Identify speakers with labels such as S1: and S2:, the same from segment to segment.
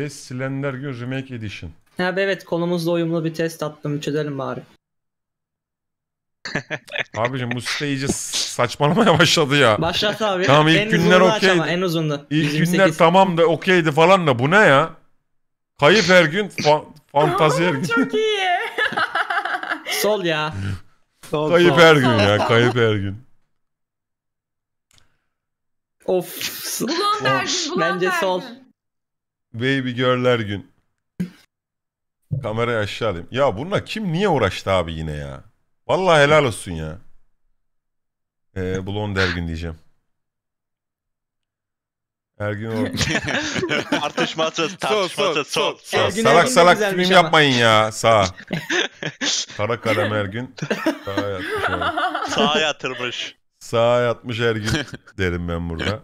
S1: Ve Slender Girl Remake Edition.
S2: Abi evet konumuzla uyumlu bir test attım. Çözelim bari.
S1: Abicim bu site iyice saçmalamaya başladı ya. Başlat abi. Tamam ilk en günler okeydi. En uzundu. İlk 128. günler tamam da okeydi falan da bu ne ya? Kayıp her gün fa fantazi her gün. Çok iyi.
S2: sol
S1: ya. Sol, kayıp sol. her gün ya kayıp her gün. Of. Bulan her gün. Bulan Bence her sol. Baby görler gün. Kamerayı aşağı alayım. Ya bununla kim niye uğraştı abi yine ya? Vallahi helal olsun ya. Ee, Blond Ergün diyeceğim. Ergün Orgun.
S3: Tartışma atacağız, tartışma atacağız. Sol, sol. Ergün salak salak güzelmiş
S1: film ama. yapmayın ya. Sağ. Kara kalem Ergün. Sağa yatmış. Sağa
S3: yatırmış.
S1: Sağa yatmış Ergün derim ben burada.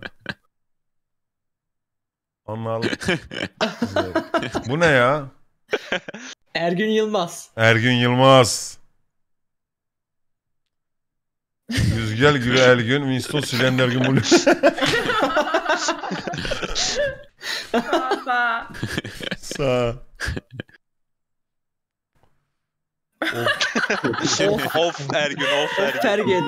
S1: Anladım. Bu ne ya? Ergün Yılmaz. Ergün Yılmaz. Yüzgel Gülü Ergün, Winston Silender Gümül.
S4: Sağ.
S1: Sağ. Of. of Ergün, of Ergün.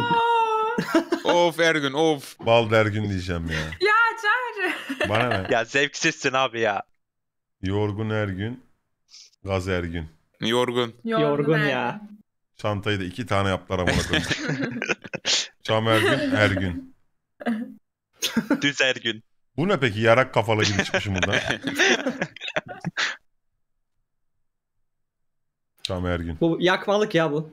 S1: Of Ergün, of. Bal Ergün diyeceğim ya.
S4: Ya Hacer.
S1: Bana ne? Ya zevksizsin abi ya. Yorgun her gün, Gaz Ergün. Yorgun. Yorgun,
S4: Yorgun
S2: ya.
S1: Çantayı da iki tane yaptılar ama amına her gün, her gün. Düz her gün. Bu ne peki? Yarak kafalı gibi çıkmışım buradan. Çam gün. Bu
S2: yakmalık ya bu.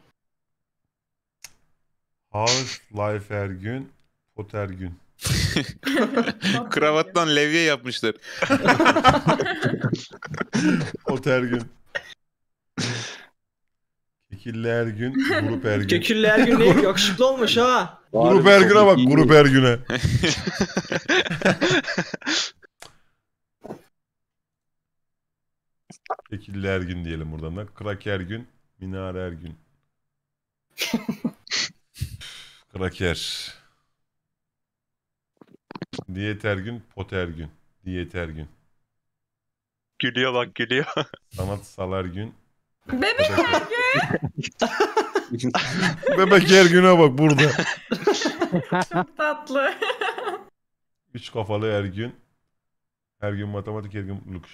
S1: House Life her gün, Pot gün. Kravattan levye yapmışlar. o tergün. Kekilli Ergün, Grup Ergün. Kekilli Ergün ne? Yakışıklı
S2: olmuş ha.
S1: Grup Ergün'e bak, Grup Ergün'e. Kekilli Ergün diyelim buradan da. Krak Ergün, Minare Ergün. Kraker. Diyet her gün, pot her gün. Diyet her gün. Gülüyor bak gülüyor. Sanat salar gün.
S4: Bebek her gün. Bebek
S1: her güne bak burada. Çok tatlı. Üç kafalı her gün. Her gün matematik, her gün mutluluk.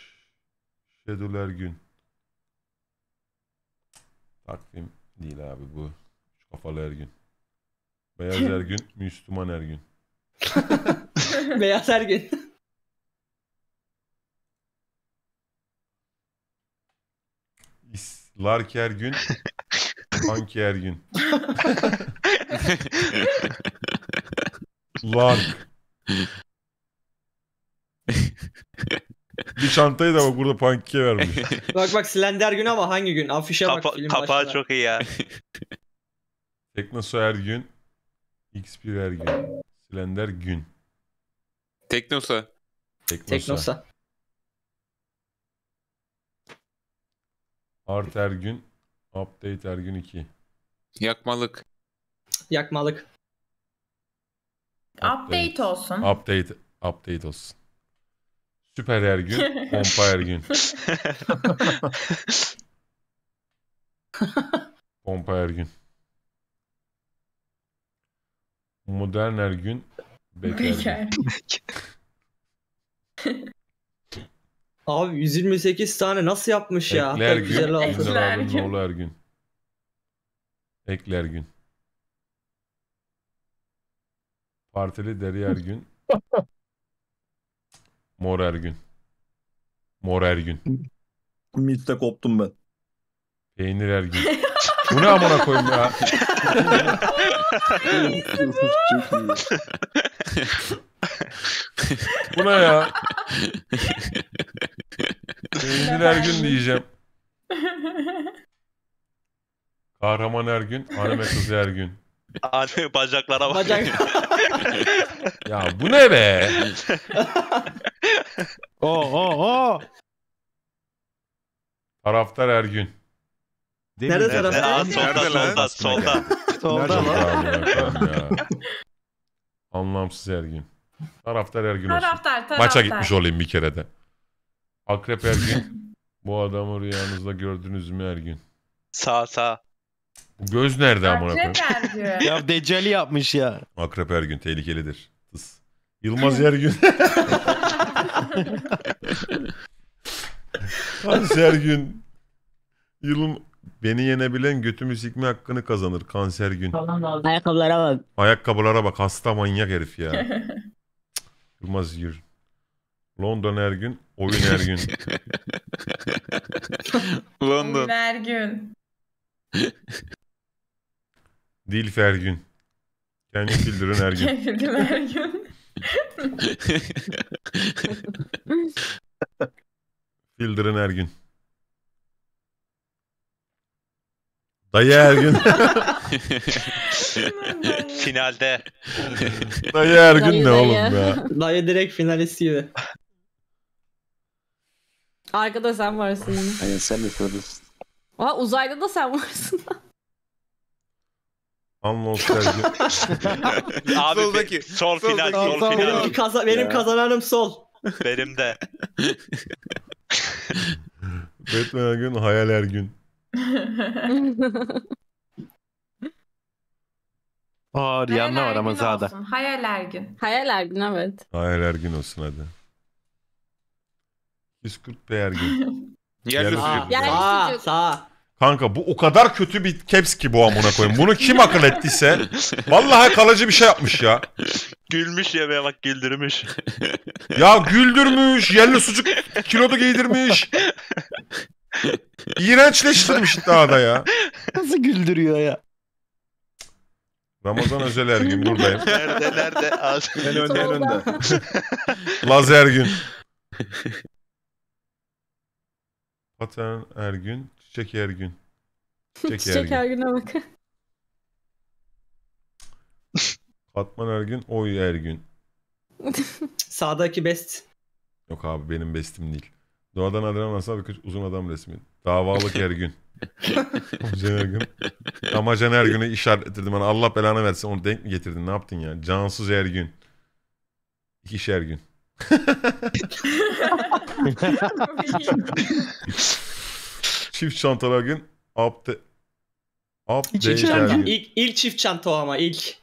S1: Şedül her gün. Takvim değil abi bu. Üç kafalı her gün. Beyaz her gün, Müslüman her gün.
S2: Beyaz Ergen.
S1: Lark Ergün. Bank gün, Lark. Bir çantayı da bak burada Punk'e vermiş.
S2: Bak bak Slender gün ama hangi gün? Afişe Kapa- bak film kapağı başında. çok iyi ya.
S1: Teknosu Ergün. X1 Ergün. Kalender gün.
S5: Teknosa. Teknosa. Teknosa.
S1: Art her gün. Update her gün 2.
S2: Yakmalık. Yakmalık.
S4: Update, update olsun.
S1: Update update olsun. Süper her gün, pompa her gün. pompa her gün. Modern her gün bekar.
S2: Abi 128 tane nasıl yapmış ya? Ekler gün. Güzel oldu. Ekler gün. Oğlu
S1: her gün. Ekler gün. Partili Deri Ergün. Mor Ergün. Mor Ergün. Mitte koptum ben. Peynir Ergün. Bu ne amına koyayım ya?
S4: Bu ne ya? Engin Ergün diyeceğim.
S1: Kahraman Ergün, anime kızı Ergün.
S3: Anne bacaklara bak. Bacak.
S1: ya bu ne be? Oo oo oo. Taraftar Ergün. Nerede taraftar? Aa, solda, solda, solda. Solda Nerede var? Anlamsız Ergin. Taraftar Ergin olsun. Taraftar taraftar. Maça gitmiş olayım bir kere de. Akrep Ergin. Bu adamı rüyanızda gördünüz mü Ergin?
S3: Sağ sağ.
S1: Bu göz nerede amına koyayım?
S3: Akrep Ya
S1: deceli yapmış ya. Akrep Ergün tehlikelidir. Tıs. Yılmaz Ergün. Hans Ergün. Yılım Beni yenebilen götümü sikme hakkını kazanır kanser gün.
S4: Ayakkabılara bak.
S1: Ayakkabılara bak hasta manyak herif ya. Yılmaz Gür. London her gün, oyun her gün. London.
S4: Her gün.
S1: Dilf her gün. Kendi güldürün her gün. Keyfildim her gün. Fildirin her gün. Dayı her gün.
S3: Finalde.
S2: Dayı her gün Dayı, ne dayı. oğlum ya? Dayı direkt finalist gibi. Arkada sen varsın. yine.
S1: Aynen sen de söylüyorsun.
S2: Aa uzayda da sen varsın.
S1: Almost her gün.
S2: Abi Soldaki. bir- sol final, sol Sol final. Benimki kaza benim kazananım sol.
S3: Benim de.
S1: Batman her gün, hayal her gün. O yanına var ama Zada.
S4: Hayal Ergün. Hayal Ergin evet.
S1: Hayal Ergin olsun hadi. 140 be Ergin. Yerli sucuk. sucuk.
S3: Yani
S2: Sağ,
S1: Kanka bu o kadar kötü bir caps ki bu amına koyayım. Bunu kim akıl ettiyse vallahi kalıcı bir şey yapmış ya.
S3: Gülmüş yemeğe bak güldürmüş.
S1: Ya güldürmüş, yerli sucuk kilodu giydirmiş. İğrençleştirmiş daha da ya. Nasıl güldürüyor ya? Ramazan Özel Ergün buradayım. Nerede nerede? Az. En önde en önde. Laz Ergün. Patern Ergün. Çiçek gün.
S4: Çiçek, Çiçek Ergün'e bak.
S1: Katman Ergün. Oy Ergün.
S2: Sağdaki best.
S1: Yok abi benim bestim değil. Doğadan Adnan Asal Kış uzun adam resmi. Davalık Ergün. Can Ergün. Ama Can Ergün'ü işaret ettirdim bana. Hani Allah belanı versin onu denk mi getirdin ne yaptın ya? Cansız her gün. İki gün. Çift çantalı gün. Abde... Abde İlk, Ergün. ilk,
S2: ilk çift çanta o ama ilk.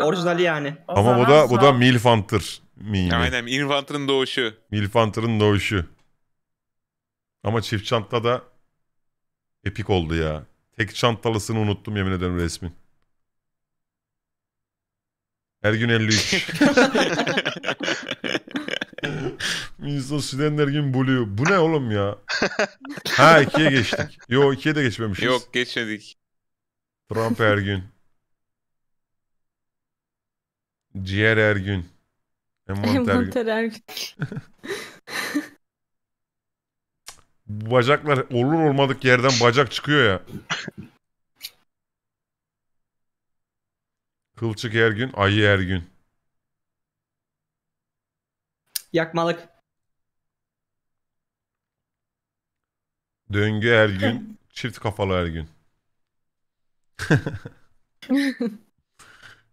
S2: Orijinali yani. O Ama bu da bu da
S1: Milfant'tır miydi? Aynen
S5: Infantry'ın doğuşu.
S1: Milfanter'ın doğuşu. Ama çift çanta da epik oldu ya. Tek çantalısını unuttum yemin ederim resmin. Her gün 53. Minnesota Süden her gün Blue. Bu ne oğlum ya? Ha ikiye geçtik. Yo ikiye de geçmemişiz. Yok
S5: geçmedik.
S1: Trump her gün. Ciğer her gün. Envanter
S4: Ergün.
S1: Bacaklar olur olmadık yerden bacak çıkıyor ya. Kılçık her gün, Ayı her gün. Yakmalık. Döngü her gün, çift kafalı her gün.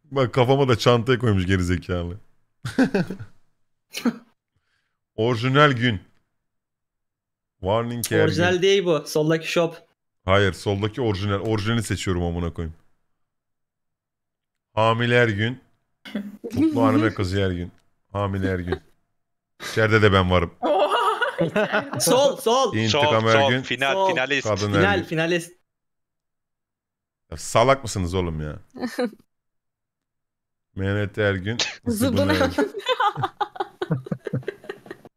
S1: Bak kafama da çantaya koymuş geri zekalı. Orijinal gün. Warning her Orijinal gün.
S2: değil bu. Soldaki shop.
S1: Hayır soldaki orijinal. Orijinali seçiyorum amına koyayım. Hamiler gün. Mutlu hanıme kızı her gün. Hamiler gün. İçeride de ben varım.
S2: sol sol. İntikam sol, her gün. Final,
S1: sol. finalist. Kadın Final finalist. Ya salak mısınız oğlum ya? Mehmet Ergün. Zıbına.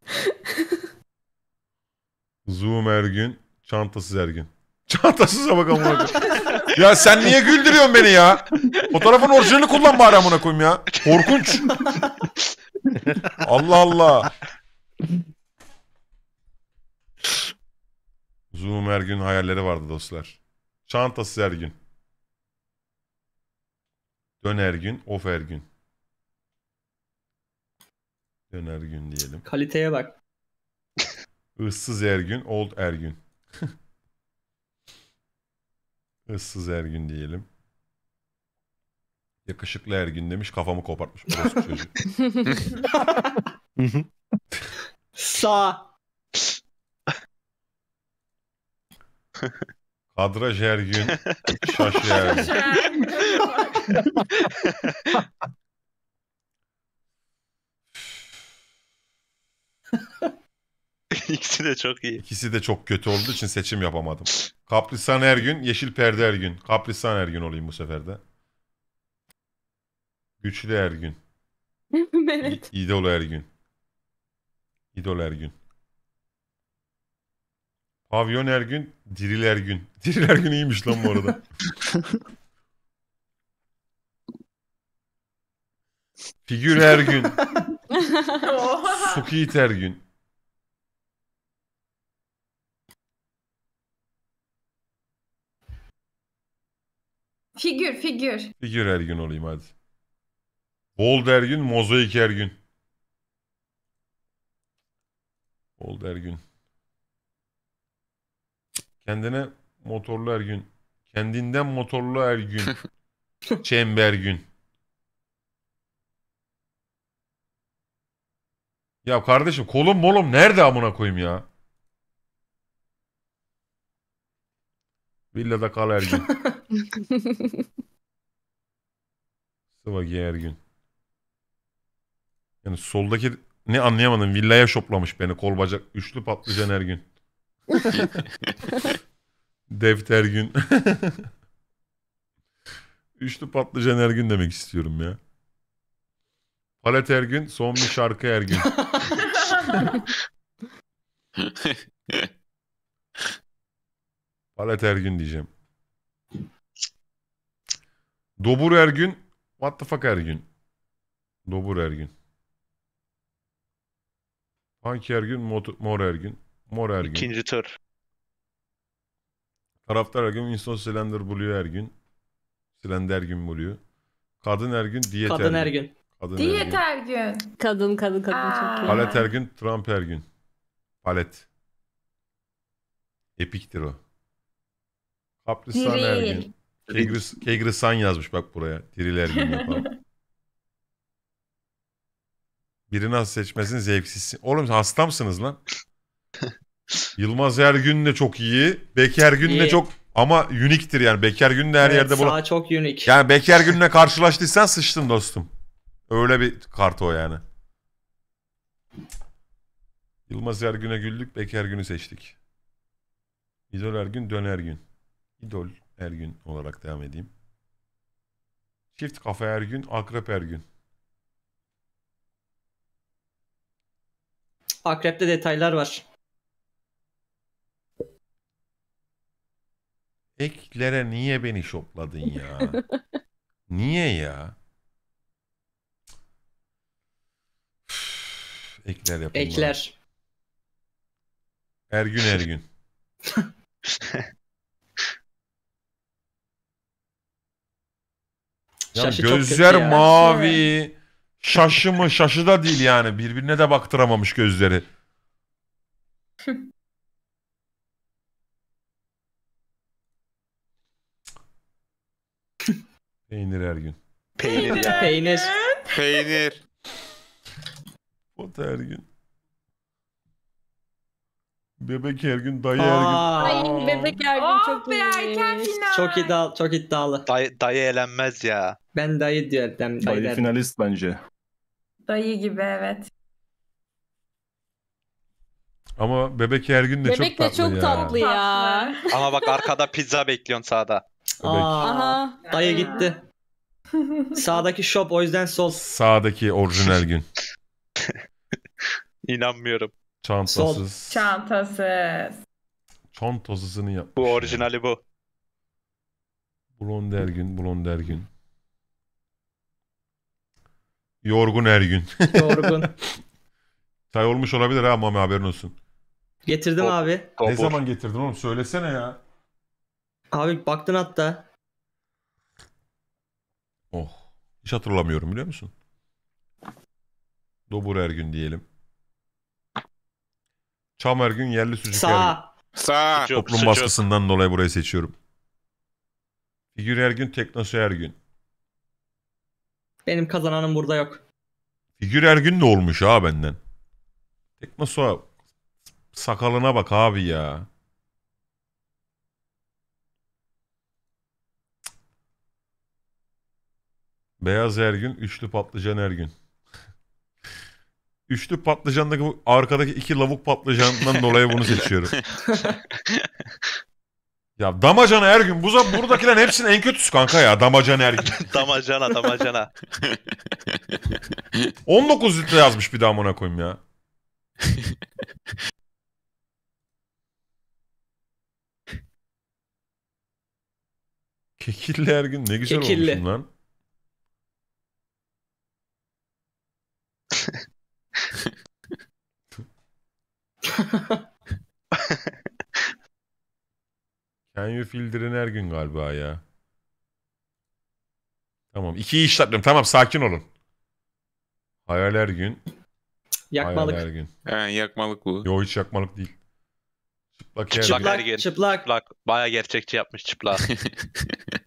S1: Zoom Ergün. Çantasız Ergün. Çantasız bak amına Ya sen niye güldürüyorsun beni ya?
S4: Fotoğrafın orijinalini kullan bari
S1: amına koyayım ya. Korkunç. Allah Allah. Zoom Ergün hayalleri vardı dostlar. Çantasız Ergün. Döner gün, ofer gün. Döner gün diyelim. Kaliteye bak. Issız Ergün, Old Ergün. Issız Ergün diyelim. Yakışıklı Ergün demiş kafamı kopartmış.
S2: çocuğu. Sağ.
S1: Kadraj her gün, şaş İkisi de çok iyi. İkisi de çok kötü olduğu için seçim yapamadım. Kaprisan her gün, Yeşil Perde her gün. Kaprisan her gün olayım bu sefer de. Güçlü her gün. Mehmet. İ- İdol her gün. İdol her gün. Pavyon Ergün, Diril Ergün. Diril Ergün iyiymiş lan bu arada. Figür Ergün. Sukit Ergün.
S4: Figür, figür.
S1: Figür her gün olayım hadi. Bol der gün, Mozaik her gün. Bol der gün. Kendine motorlu gün Kendinden motorlu gün çember gün Ya kardeşim kolum molum nerede amına koyayım ya? Villada kal gün Sıva giy gün Yani soldaki ne anlayamadım villaya şoplamış beni kol bacak. Üçlü patlıcan gün Defter gün. Üçlü patlıcan her gün demek istiyorum ya. Palet her gün, son bir şarkı her gün. Palet her gün diyeceğim. Dobur her gün, what the fuck her gün. Dobur her gün. Punk her gün, mor her gün. Mor her gün. İkinci tur. Taraftar her gün insan silender buluyor her gün. Silender gün buluyor. Kadın her gün diyet Kadın her gün. Kadın Diyet
S4: her her gün. Kadın kadın kadın Aa. çok iyi. Palet her
S1: gün, Trump her gün. Palet. Epiktir o.
S4: Kapristan her Diril. gün.
S1: Kegris, Kegrisan yazmış bak buraya. Diril her gün yapalım. Birini nasıl seçmesin zevksizsin. Oğlum siz hasta mısınız lan? Yılmaz her gün de çok iyi. Beki gün de çok ama uniktir yani. Beki gün de her Evet, yerde bula- Sağ çok unik. Yani Beki günle karşılaştıysan sıçtın dostum. Öyle bir kart o yani. Yılmaz her güne güldük, Beki günü seçtik. İdol her gün döner gün. İdol her gün olarak devam edeyim. Çift kafa gün, Akrep her gün.
S2: Akrepte detaylar var.
S1: Eklere niye beni şopladın ya? niye ya? ekler yapın. bana. Ekler. Ergün Ergün. Ya Şaşı gözler ya. mavi. Şaşı mı? Şaşı da değil yani. Birbirine de baktıramamış gözleri. Peynir her gün. Peynir. ya. Peynir. Peynir. Pot her gün. Bebek her gün, dayı her gün. Ay
S4: bebek her gün ah çok iyi. erken Çok
S2: iddialı. Çok iddialı. Dayı, dayı elenmez ya.
S1: Ben dayı diyorum. Dayı, Dayı finalist bence.
S3: Dayı gibi evet.
S1: Ama bebek her gün de Bebek çok de tatlı çok ya. tatlı
S2: ya.
S3: Ama bak arkada pizza bekliyorsun sağda. Aha.
S2: Dayı gitti. Sağdaki shop o yüzden sol.
S1: Sağdaki orijinal gün.
S2: İnanmıyorum.
S1: Çantasız.
S2: Sol. Çantasız.
S1: Çantasızını yapmış.
S3: Bu orijinali bu.
S1: Blonder gün, blonder gün. Yorgun her gün. Yorgun. Çay olmuş olabilir ha Mami haberin olsun. Getirdim Top, abi. Ne zaman getirdin oğlum
S2: söylesene ya. Abi baktın hatta.
S1: Oh. Hiç hatırlamıyorum biliyor musun? Dobur gün diyelim. Çam her gün yerli sucuk Sağ.
S4: Sağ. Sucuk, Toplum sucuk.
S1: baskısından dolayı burayı seçiyorum. Figür her gün Teknosu her gün.
S2: Benim kazananım burada yok.
S1: Figür her gün de olmuş ha benden. Teknosu sakalına bak abi ya. Beyaz her gün, Üçlü Patlıcan her gün. Üçlü patlıcandaki bu arkadaki iki lavuk patlıcandan dolayı bunu seçiyorum. ya damacana her Ergün buza buradakilerin hepsinin en kötüsü kanka ya damacana her gün.
S3: damacana damacana.
S1: 19 litre yazmış bir damona koyayım ya. Kekilli gün, ne güzel Kekilli. olmuşsun lan. Can you fildirin her gün galiba ya. Tamam. iki iş yaptım. Tamam sakin olun. Hayal her gün. Yakmalık. her gün. He,
S3: yakmalık
S1: bu. Yo hiç yakmalık değil. Çıplak her
S3: gün. Çıplak, çıplak. Baya gerçekçi yapmış çıplak.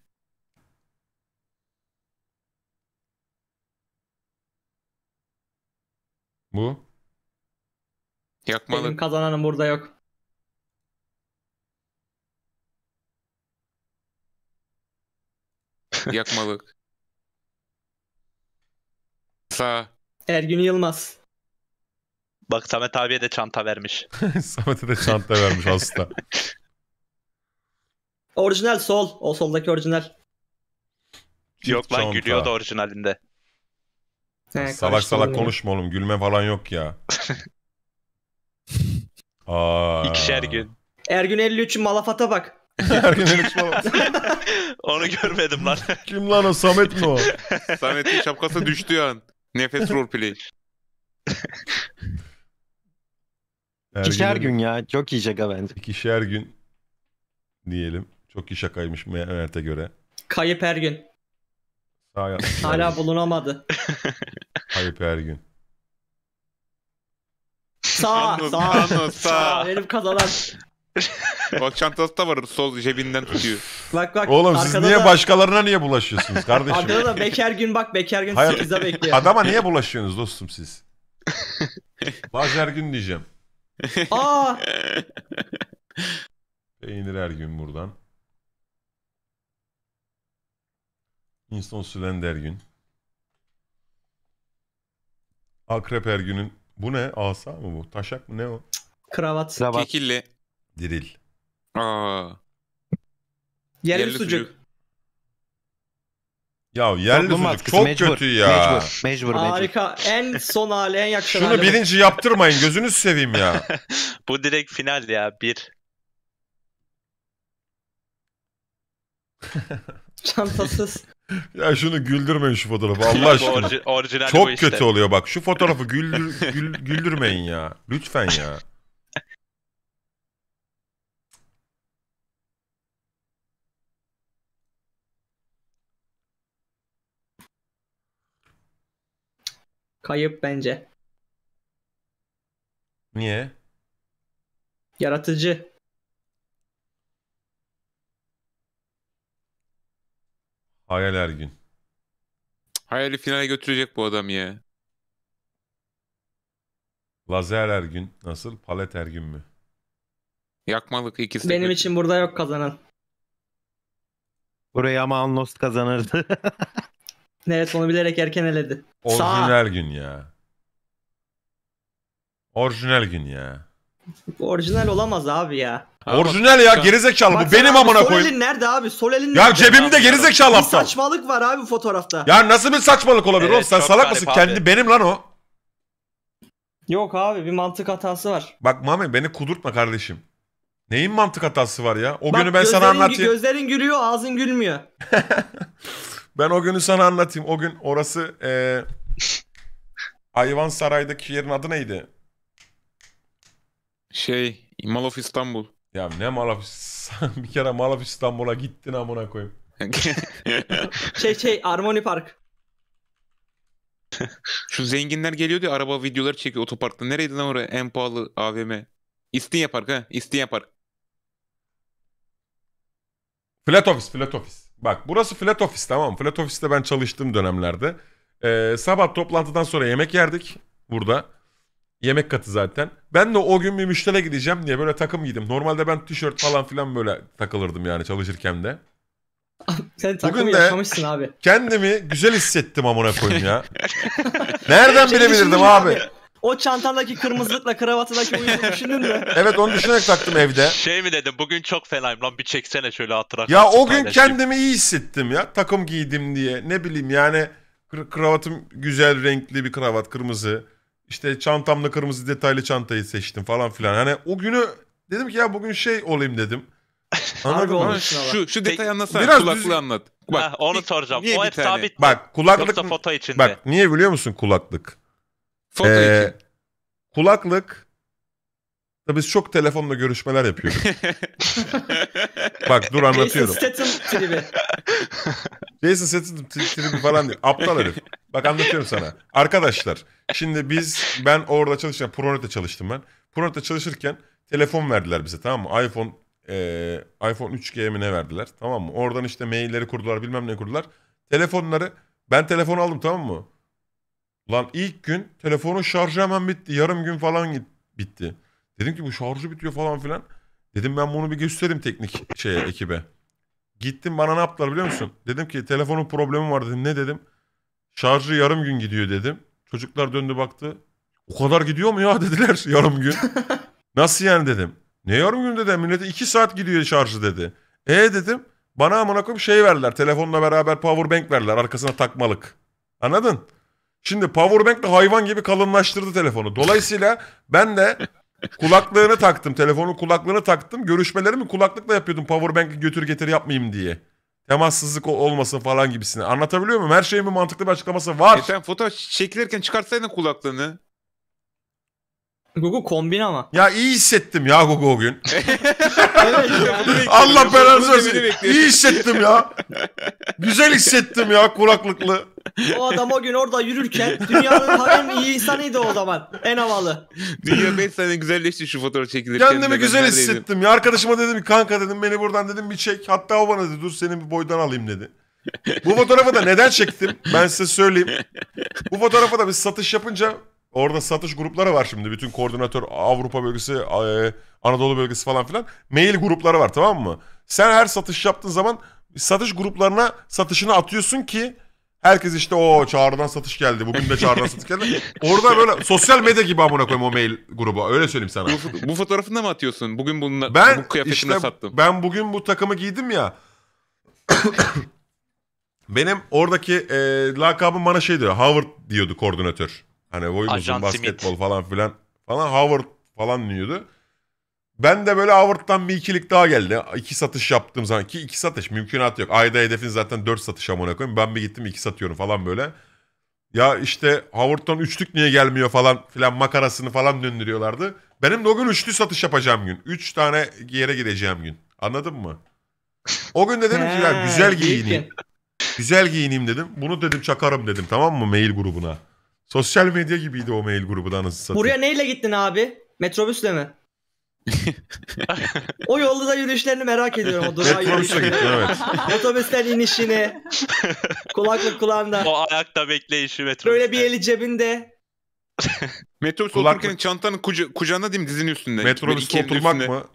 S5: Bu.
S2: Yakmalı. Benim kazananım burada yok.
S5: Yakmalık.
S3: Sağ.
S2: Ergün Yılmaz.
S3: Bak Samet abiye de çanta vermiş.
S1: Samet'e de çanta vermiş hasta.
S2: orijinal sol. O soldaki orijinal. Yok
S3: lan çanta. da orijinalinde. He, salak
S1: salak konuşma oğlum. Gülme falan yok ya. Aa. İkişer
S2: gün. Ergün 53 Malafat'a bak. Ergün 53 Malafat. Onu görmedim lan. Kim lan o? Samet
S5: mi o? Samet'in şapkası düştü yani. Nefes roleplay. Ergün,
S1: İkişer gün ya. Çok iyi şaka bence. İkişer gün diyelim. Çok iyi şakaymış Mert'e göre.
S2: Kayıp Ergün.
S1: Sağ Hala
S2: bulunamadı.
S1: Ayıp her gün.
S2: Sağ, sağ, sağ. Benim kazanan.
S1: Bak
S5: çantası da var sol cebinden tutuyor. Bak bak. Oğlum
S1: siz niye da- başkalarına niye bulaşıyorsunuz kardeşim? Arkada da Bekar
S2: gün bak beker gün Hayır. 8'de bekliyor. Adama niye
S1: bulaşıyorsunuz dostum siz? Bazı her gün diyeceğim. Aa Peynir her gün buradan. İnsan Sülen Dergün. Akrep Ergün'ün bu ne? Asa mı bu? Taşak mı? Ne o? Kravat. Kravat. Kekilli. Diril. Aa. Yerli, yerli sucuk. sucuk. Ya yerli Toplum sucuk çok mecbur, kötü ya. Mecbur, mecbur, mecbur. Harika.
S2: En son hali, en yakışan Şunu hali. birinci
S1: yaptırmayın. gözünüzü seveyim ya.
S3: bu direkt final ya. Bir.
S1: Çantasız. Ya şunu güldürmeyin şu fotoğrafı Allah aşkına. Orji, orijinali bu Çok işte. kötü oluyor bak. Şu fotoğrafı güldür, güldürmeyin ya. Lütfen ya.
S2: Kayıp bence. Niye? Yaratıcı.
S1: Hayal Ergün.
S5: Hayali finale götürecek bu adam ya.
S1: Lazer Ergün nasıl? Palet Ergün mü? Yakmalık ikisi Benim için
S2: burada yok kazanan.
S1: Burayı ama Unlost kazanırdı.
S2: Evet onu bilerek erken eledi. Orijinal
S1: gün ya. Orijinal gün ya.
S2: Orijinal olamaz abi ya.
S1: Ha, Orijinal ya gerizekalı bu benim amına sol koyayım. elin
S2: nerede abi? Sol elin nerede? Ya cebimde gerizekalı Bir saçmalık var abi fotoğrafta.
S4: Ya nasıl bir saçmalık olabilir Evet, oğlum sen salak mısın? abi. Kendi
S1: benim lan o. Yok abi bir mantık hatası var. Bak Mami beni kudurtma kardeşim. Neyin mantık hatası var ya? O Bak, günü ben sana gözlerin gü- anlatayım.
S2: Gözlerin gülüyor ağzın gülmüyor.
S1: Ben o günü sana anlatayım. O gün orası eee Hayvan Saray'daki yerin adı neydi?
S5: Şey, Mall of İstanbul. Ya ne Malafis
S1: bir kere Malaf İstanbul'a gittin amına koyayım. şey şey Harmony
S2: Park.
S5: Şu zenginler geliyor diye araba videoları çekiyor otoparkta. Nereydi lan oraya en pahalı AVM? İstinye Park ha İstinye Park.
S1: Flat office flat office. Bak burası flat office tamam Flat office'te ben çalıştığım dönemlerde. Ee, sabah toplantıdan sonra yemek yerdik burada. Yemek katı zaten. Ben de o gün bir müştere gideceğim diye böyle takım giydim. Normalde ben tişört falan filan böyle takılırdım yani çalışırken de. Sen takımı Bugün de yaşamışsın abi. kendimi güzel hissettim amına koyayım ya. Nereden bilebilirdim düşündün abi?
S2: O çantandaki kırmızılıkla kravatındaki uyumu düşündün mü?
S1: Evet onu düşünerek taktım evde. Şey mi dedim bugün çok
S3: fenayım lan bir çeksene şöyle hatıra Ya o gün paylaşayım.
S1: kendimi iyi hissettim ya. Takım giydim diye. Ne bileyim yani kravatım güzel renkli bir kravat kırmızı. İşte çantamla kırmızı detaylı çantayı seçtim falan filan. Hani o günü dedim ki ya bugün şey olayım dedim. Anladın mı? Şu, şu detayı anlatsana. Biraz kulaklığı düz... anlat.
S3: Bak, ha, onu soracağım. Niye o hep sabit. Bak kulaklık. Yoksa foto içinde. Bak
S1: niye biliyor musun kulaklık? Foto ee, için. Kulaklık Tabii biz çok telefonla görüşmeler yapıyoruz. Bak dur anlatıyorum. Jason Statham tribi. Jason Statham tribi falan diyor. Aptal herif. Bak anlatıyorum sana. Arkadaşlar şimdi biz ben orada çalışırken Pronet'e çalıştım ben. Pronet'e çalışırken telefon verdiler bize tamam mı? iPhone e, iPhone 3G mi ne verdiler tamam mı? Oradan işte mailleri kurdular bilmem ne kurdular. Telefonları ben telefon aldım tamam mı? Lan ilk gün telefonun şarjı hemen bitti. Yarım gün falan bitti. Dedim ki bu şarjı bitiyor falan filan. Dedim ben bunu bir göstereyim teknik şeye ekibe. Gittim bana ne yaptılar biliyor musun? Dedim ki telefonun problemi var dedim. Ne dedim? Şarjı yarım gün gidiyor dedim. Çocuklar döndü baktı. O kadar gidiyor mu ya dediler yarım gün. Nasıl yani dedim. Ne yarım gün dedim. Millete iki saat gidiyor şarjı dedi. E dedim. Bana amına koyayım şey verdiler. Telefonla beraber power bank verdiler. Arkasına takmalık. Anladın? Şimdi power bank de hayvan gibi kalınlaştırdı telefonu. Dolayısıyla ben de Kulaklığını taktım. Telefonun kulaklığını taktım. Görüşmelerimi kulaklıkla yapıyordum. Powerbank'i götür getir yapmayayım diye. Temassızlık olmasın falan gibisine. Anlatabiliyor muyum? Her şeyin bir mantıklı bir açıklaması var. Geçen fotoğraf çekilirken çıkartsaydın kulaklığını. Google kombin ama. Ya iyi hissettim ya Google o gün. Allah belanı versin. İyi hissettim ya. Güzel hissettim ya kulaklıklı. O adam o
S2: gün orada yürürken
S1: dünyanın en iyi insanıydı o zaman. En havalı.
S2: Dünya 5 sene güzelleşti şu fotoğraf çekilirken. Kendimi ben güzel neredeydim?
S1: hissettim. Ya arkadaşıma dedim kanka dedim beni buradan dedim bir çek. Hatta o bana dedi dur senin bir boydan alayım dedi. Bu fotoğrafı da neden çektim? Ben size söyleyeyim. Bu fotoğrafı da biz satış yapınca Orada satış grupları var şimdi. Bütün koordinatör Avrupa bölgesi, e, Anadolu bölgesi falan filan. Mail grupları var tamam mı? Sen her satış yaptığın zaman satış gruplarına satışını atıyorsun ki Herkes işte o çağrıdan satış geldi. Bugün de çağrıdan satış geldi. Orada böyle sosyal medya gibi amına koyayım o mail grubu. Öyle söyleyeyim sana. Bu, bu fotoğrafını mı atıyorsun? Bugün bununla, ben, bu kıyafetini işte, sattım. Ben bugün bu takımı giydim ya. benim oradaki e, lakabım bana şey diyor. Howard diyordu koordinatör. Hani boy uzun basketbol falan filan. Falan Howard falan diyordu. Ben de böyle Howard'dan bir ikilik daha geldi. İki satış yaptığım zaman ki iki satış mümkünat yok. Ayda hedefin zaten dört satış amına koyayım. Ben bir gittim iki satıyorum falan böyle. Ya işte Howard'dan üçlük niye gelmiyor falan filan makarasını falan döndürüyorlardı. Benim de o gün üçlü satış yapacağım gün. Üç tane yere gideceğim gün. Anladın mı? O gün de dedim ki ya güzel giyineyim. Güzel giyineyim dedim. Bunu dedim çakarım dedim tamam mı mail grubuna. Sosyal medya gibiydi o mail grubu da anasını satayım. Buraya neyle
S2: gittin abi? Metrobüsle mi? o yolda da yürüyüşlerini merak ediyorum. O durağa yürüyüşünü. evet. Otobüsten inişini. Kulaklık
S3: kulağında. O ayakta bekleyişi metrobüste. Böyle bir eli cebinde.
S2: Metrobüs
S5: Kulaklık. otururken
S3: çantanın kuca kucağında
S5: değil mi dizinin üstünde? Metrobüste oturmak üstünde.
S4: mı?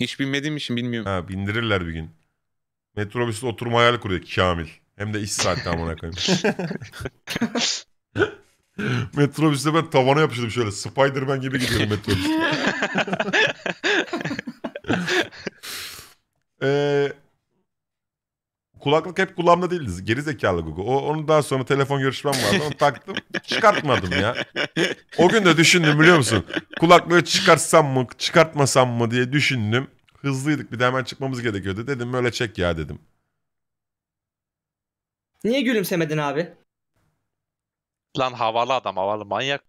S1: Hiç bilmediğim için bilmiyorum. Ha bindirirler bir gün. Metrobüste oturma hayali kuruyor Kamil. Hem de iş saati amına koyayım. Metrobüste ben tavana yapıştım şöyle. Spider-Man gibi gidiyorum metrobüste. ee, kulaklık hep kulağımda değildi. Geri zekalı Google. O, onu daha sonra telefon görüşmem vardı. Onu taktım. Çıkartmadım ya. O gün de düşündüm biliyor musun? Kulaklığı çıkartsam mı, çıkartmasam mı diye düşündüm. Hızlıydık bir de hemen çıkmamız gerekiyordu. Dedim böyle çek ya dedim.
S2: Niye gülümsemedin abi?
S1: Lan havalı adam havalı manyak.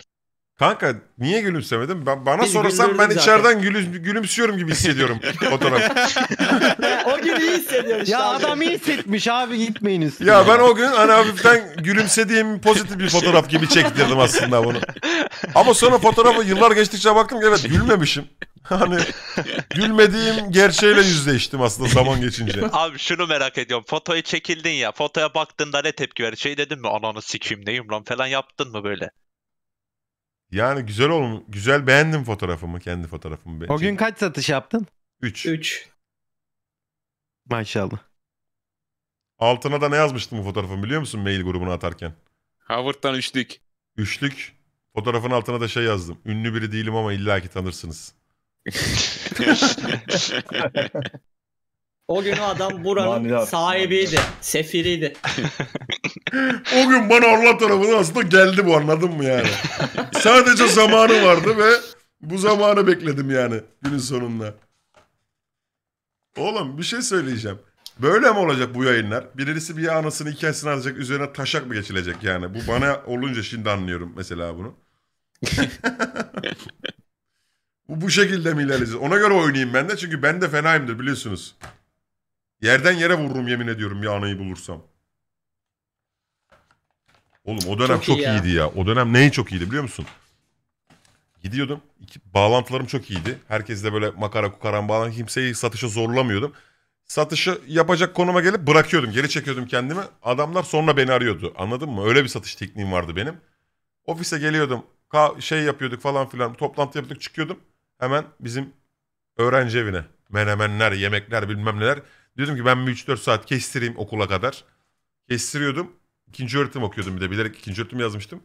S1: Kanka niye gülümsemedin? Ben, bana Biz sorarsan ben içeriden gülüm, gülümsüyorum gibi hissediyorum fotoğraf.
S3: o gün iyi hissediyor işte. Ya abi. adam iyi hissetmiş abi
S1: gitmeyin üstüne. Ya ben o gün hani hafiften gülümsediğim pozitif bir fotoğraf gibi çektirdim aslında bunu. Ama sonra fotoğrafı yıllar geçtikçe baktım evet gülmemişim. Hani gülmediğim gerçeğiyle yüzleştim aslında zaman geçince. Abi şunu merak ediyorum. Fotoyu
S3: çekildin ya. Fotoya baktığında ne tepki verdi? Şey dedin mi? Ananı sikeyim neyim lan falan yaptın mı böyle?
S1: Yani güzel olmuş. Güzel beğendim fotoğrafımı. Kendi fotoğrafımı. O gün şey- kaç satış yaptın? 3. 3. Maşallah. Altına da ne yazmıştım bu fotoğrafın biliyor musun mail grubuna atarken?
S5: Howard'dan üçlük.
S1: Üçlük. Fotoğrafın altına da şey yazdım. Ünlü biri değilim ama illaki tanırsınız
S2: o gün o adam buranın sahibiydi. Sefiriydi.
S1: O gün bana Allah tarafından aslında geldi bu anladın mı yani? Sadece zamanı vardı ve bu zamanı bekledim yani günün sonunda. Oğlum bir şey söyleyeceğim. Böyle mi olacak bu yayınlar? Birisi bir anasını hikayesini alacak üzerine taşak mı geçilecek yani? Bu bana olunca şimdi anlıyorum mesela bunu. Bu bu şekilde mi ilerleyeceğiz? Ona göre oynayayım ben de çünkü ben de fenayımdır biliyorsunuz. Yerden yere vururum yemin ediyorum bir anayı bulursam. Oğlum o dönem çok, çok iyi iyiydi ya. O dönem neyi çok iyiydi biliyor musun? Gidiyordum. Iki, bağlantılarım çok iyiydi. Herkesle böyle makara kukaran bağlan. Kimseyi satışa zorlamıyordum. Satışı yapacak konuma gelip bırakıyordum. Geri çekiyordum kendimi. Adamlar sonra beni arıyordu. Anladın mı? Öyle bir satış tekniğim vardı benim. Ofise geliyordum. Ka şey yapıyorduk falan filan. Toplantı yapıyorduk çıkıyordum hemen bizim öğrenci evine. Menemenler, yemekler bilmem neler. Diyordum ki ben bir 3-4 saat kestireyim okula kadar. Kestiriyordum. İkinci öğretim okuyordum bir de. Bilerek ikinci öğretim yazmıştım.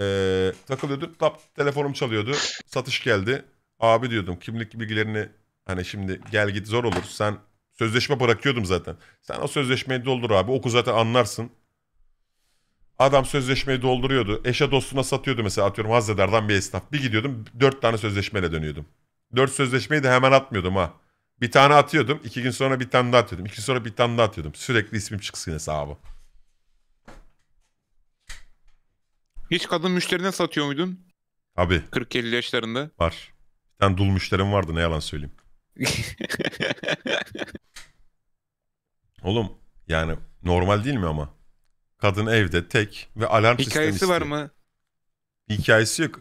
S1: Ee, takılıyordum. Tap, telefonum çalıyordu. Satış geldi. Abi diyordum kimlik bilgilerini hani şimdi gel git zor olur. Sen sözleşme bırakıyordum zaten. Sen o sözleşmeyi doldur abi. Oku zaten anlarsın. Adam sözleşmeyi dolduruyordu. Eşe dostuna satıyordu mesela atıyorum Hazreder'den bir esnaf. Bir gidiyordum dört tane sözleşmeyle dönüyordum. Dört sözleşmeyi de hemen atmıyordum ha. Bir tane atıyordum. iki gün sonra bir tane daha atıyordum. iki gün sonra bir tane daha atıyordum. Sürekli ismim çıksın hesabı. Hiç kadın müşterine
S5: satıyor muydun? Abi 40-50 yaşlarında.
S1: var. Bir tane dul müşterim vardı ne yalan söyleyeyim. Oğlum yani normal değil mi ama? Kadın evde tek ve alarm sistemi Hikayesi var istiyor. mı? Hikayesi yok.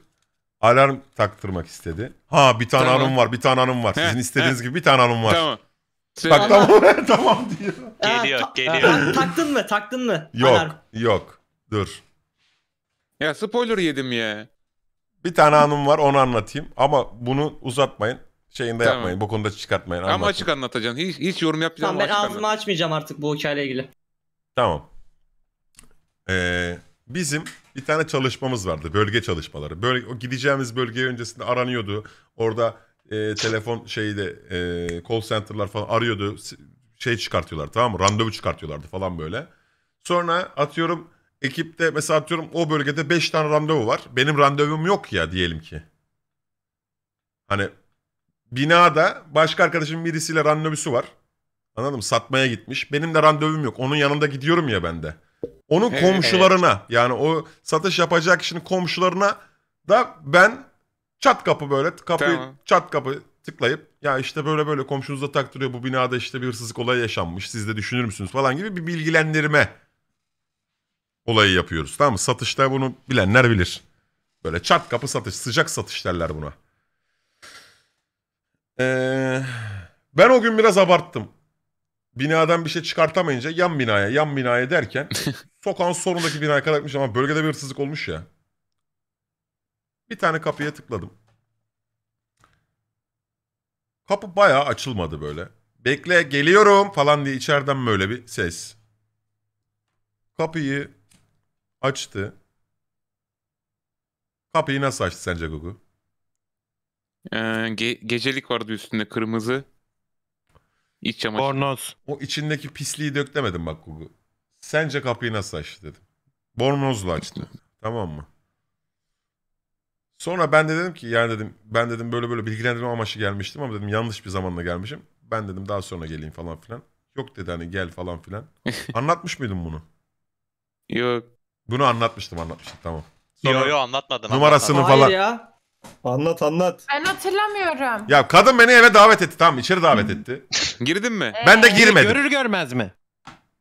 S1: Alarm taktırmak istedi. Ha bir tane Tamam. hanım var bir tane hanım var. Sizin istediğiniz gibi bir tane hanım var. Tamam. Bak tamam tamam diyor. Geliyor, geliyor. taktın mı? Taktın mı? Yok Alarm. yok dur. Ya spoiler yedim ya. Bir tane hanım var onu anlatayım ama bunu uzatmayın. Şeyinde Tamam. yapmayın bu konuda çıkartmayın. Ama açık
S2: anlatacaksın. Hiç, hiç yorum yapmayacaksın Tamam ben ağzımı anlat. açmayacağım artık bu hikayeyle ilgili.
S1: Tamam. Ee, bizim bir tane çalışmamız vardı. Bölge çalışmaları. Böyle o gideceğimiz bölgeye öncesinde aranıyordu. Orada e, telefon şeyde e, call center'lar falan arıyordu. Şey çıkartıyorlar tamam mı? Randevu çıkartıyorlardı falan böyle. Sonra atıyorum ekipte mesela atıyorum o bölgede 5 tane randevu var. Benim randevum yok ya diyelim ki. Hani binada başka arkadaşım birisiyle randevusu var. Anladım satmaya gitmiş. Benim de randevum yok. Onun yanında gidiyorum ya ben de. Onun evet. komşularına yani o satış yapacak kişinin komşularına da ben çat kapı böyle kapıyı tamam. çat kapı tıklayıp ya işte böyle böyle komşunuza taktırıyor bu binada işte bir hırsızlık olayı yaşanmış siz de düşünür müsünüz falan gibi bir bilgilendirme olayı yapıyoruz tamam mı? Satışta bunu bilenler bilir. Böyle çat kapı satış sıcak satış derler buna. Ee, ben o gün biraz abarttım. Binadan bir şey çıkartamayınca yan binaya yan binaya derken Sokağın sonundaki binaya kadarmış ama bölgede bir hırsızlık olmuş ya. Bir tane kapıya tıkladım. Kapı bayağı açılmadı böyle. Bekle geliyorum falan diye içeriden böyle bir ses. Kapıyı açtı. Kapıyı nasıl açtı sence Gugu?
S5: Ee, ge- gecelik vardı üstünde
S1: kırmızı. İç çamaşır. Bornoz. O içindeki pisliği döklemedim bak Gugu. Sence kapıyı nasıl açtı dedim. Bornozla açtı. tamam mı? Sonra ben de dedim ki yani dedim ben dedim böyle böyle bilgilendirme amaçlı gelmiştim ama dedim yanlış bir zamanla gelmişim. Ben dedim daha sonra geleyim falan filan. Yok dedi hani gel falan filan. Anlatmış mıydım bunu? Yok. Bunu anlatmıştım anlatmıştım tamam.
S3: Yok yok yo anlatmadım.
S1: Numarasını anlatmadım. falan. Hayır ya. Anlat anlat.
S4: Ben hatırlamıyorum.
S1: Ya kadın beni eve davet etti tamam içeri davet etti. Girdin mi? Ben de girmedim. Görür görmez mi?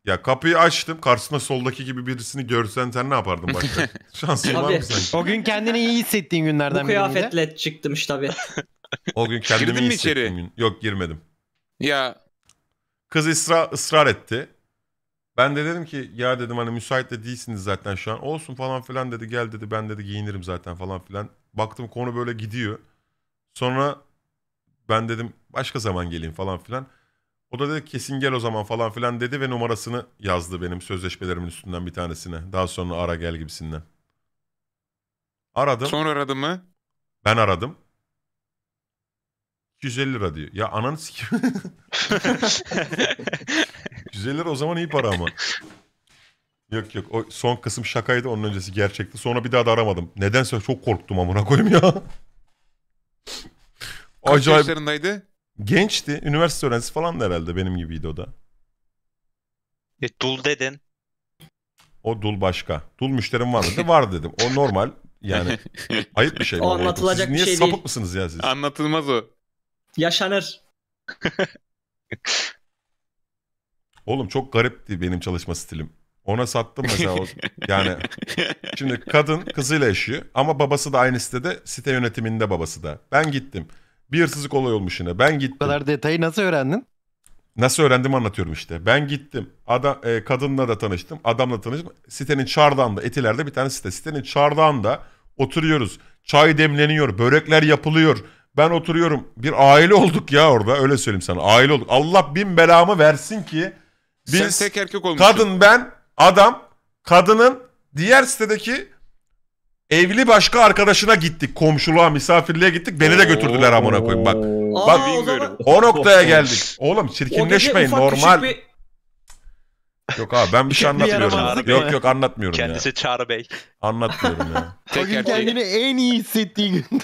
S1: Ya kapıyı açtım. Karşısında soldaki gibi birisini görsen sen ne yapardın başka? Şansın var mı Tabii. sanki? O gün kendini iyi hissettiğin Bu günlerden birinde. kıyafetle çıkmış tabii. O gün kendimi Girdin iyi hissettiğim içeri? gün. Yok girmedim. Ya Kız ısra, ısrar etti. Ben de dedim ki ya dedim hani müsait de değilsiniz zaten şu an. Olsun falan filan dedi gel dedi ben dedi giyinirim zaten falan filan. Baktım konu böyle gidiyor. Sonra ben dedim başka zaman geleyim falan filan. O da dedi kesin gel o zaman falan filan dedi ve numarasını yazdı benim sözleşmelerimin üstünden bir tanesine. Daha sonra ara gel gibisinden. Aradım. Sonra aradı mı? Ben aradım. 250 lira diyor. Ya ananı sikim. 250 lira o zaman iyi para ama. Yok yok o son kısım şakaydı onun öncesi gerçekti. Sonra bir daha da aramadım. Nedense çok korktum amına koyayım ya. Kaç Acayip. yaşlarındaydı? Gençti. Üniversite öğrencisi falan da herhalde benim gibiydi o da.
S3: E, dul dedin.
S1: O dul başka. Dul müşterim var dedi. var dedim. O normal. Yani ayıp bir şey. O anlatılacak siz bir niye şey sapık mısınız ya siz?
S5: Anlatılmaz o. Yaşanır.
S1: Oğlum çok garipti benim çalışma stilim. Ona sattım mesela. O, yani şimdi kadın kızıyla yaşıyor ama babası da aynı sitede site yönetiminde babası da. Ben gittim. Bir hırsızlık olay olmuş yine. Ben gittim. Bu kadar detayı nasıl öğrendin? Nasıl öğrendim anlatıyorum işte. Ben gittim. Adam, e, kadınla da tanıştım. Adamla tanıştım. Sitenin çardağında, etilerde bir tane site. Sitenin çardağında oturuyoruz. Çay demleniyor. Börekler yapılıyor. Ben oturuyorum. Bir aile olduk ya orada. Öyle söyleyeyim sana. Aile olduk. Allah bin belamı versin ki
S5: biz Sen tek erkek olmuşsun. kadın
S1: ben adam kadının diğer sitedeki Evli başka arkadaşına gittik. Komşuluğa, misafirliğe gittik. Beni de götürdüler amına koyayım bak. Aa, Bak, o zaman o noktaya geldik. Oğlum çirkinleşmeyin normal. bir Yok abi
S3: ben bir şey anlatmıyorum. yok yok anlatmıyorum Kendisi ya. Çağrı Bey. Anlatmıyorum ya. Tek Bugün kendini
S1: en iyi hissettiği gün.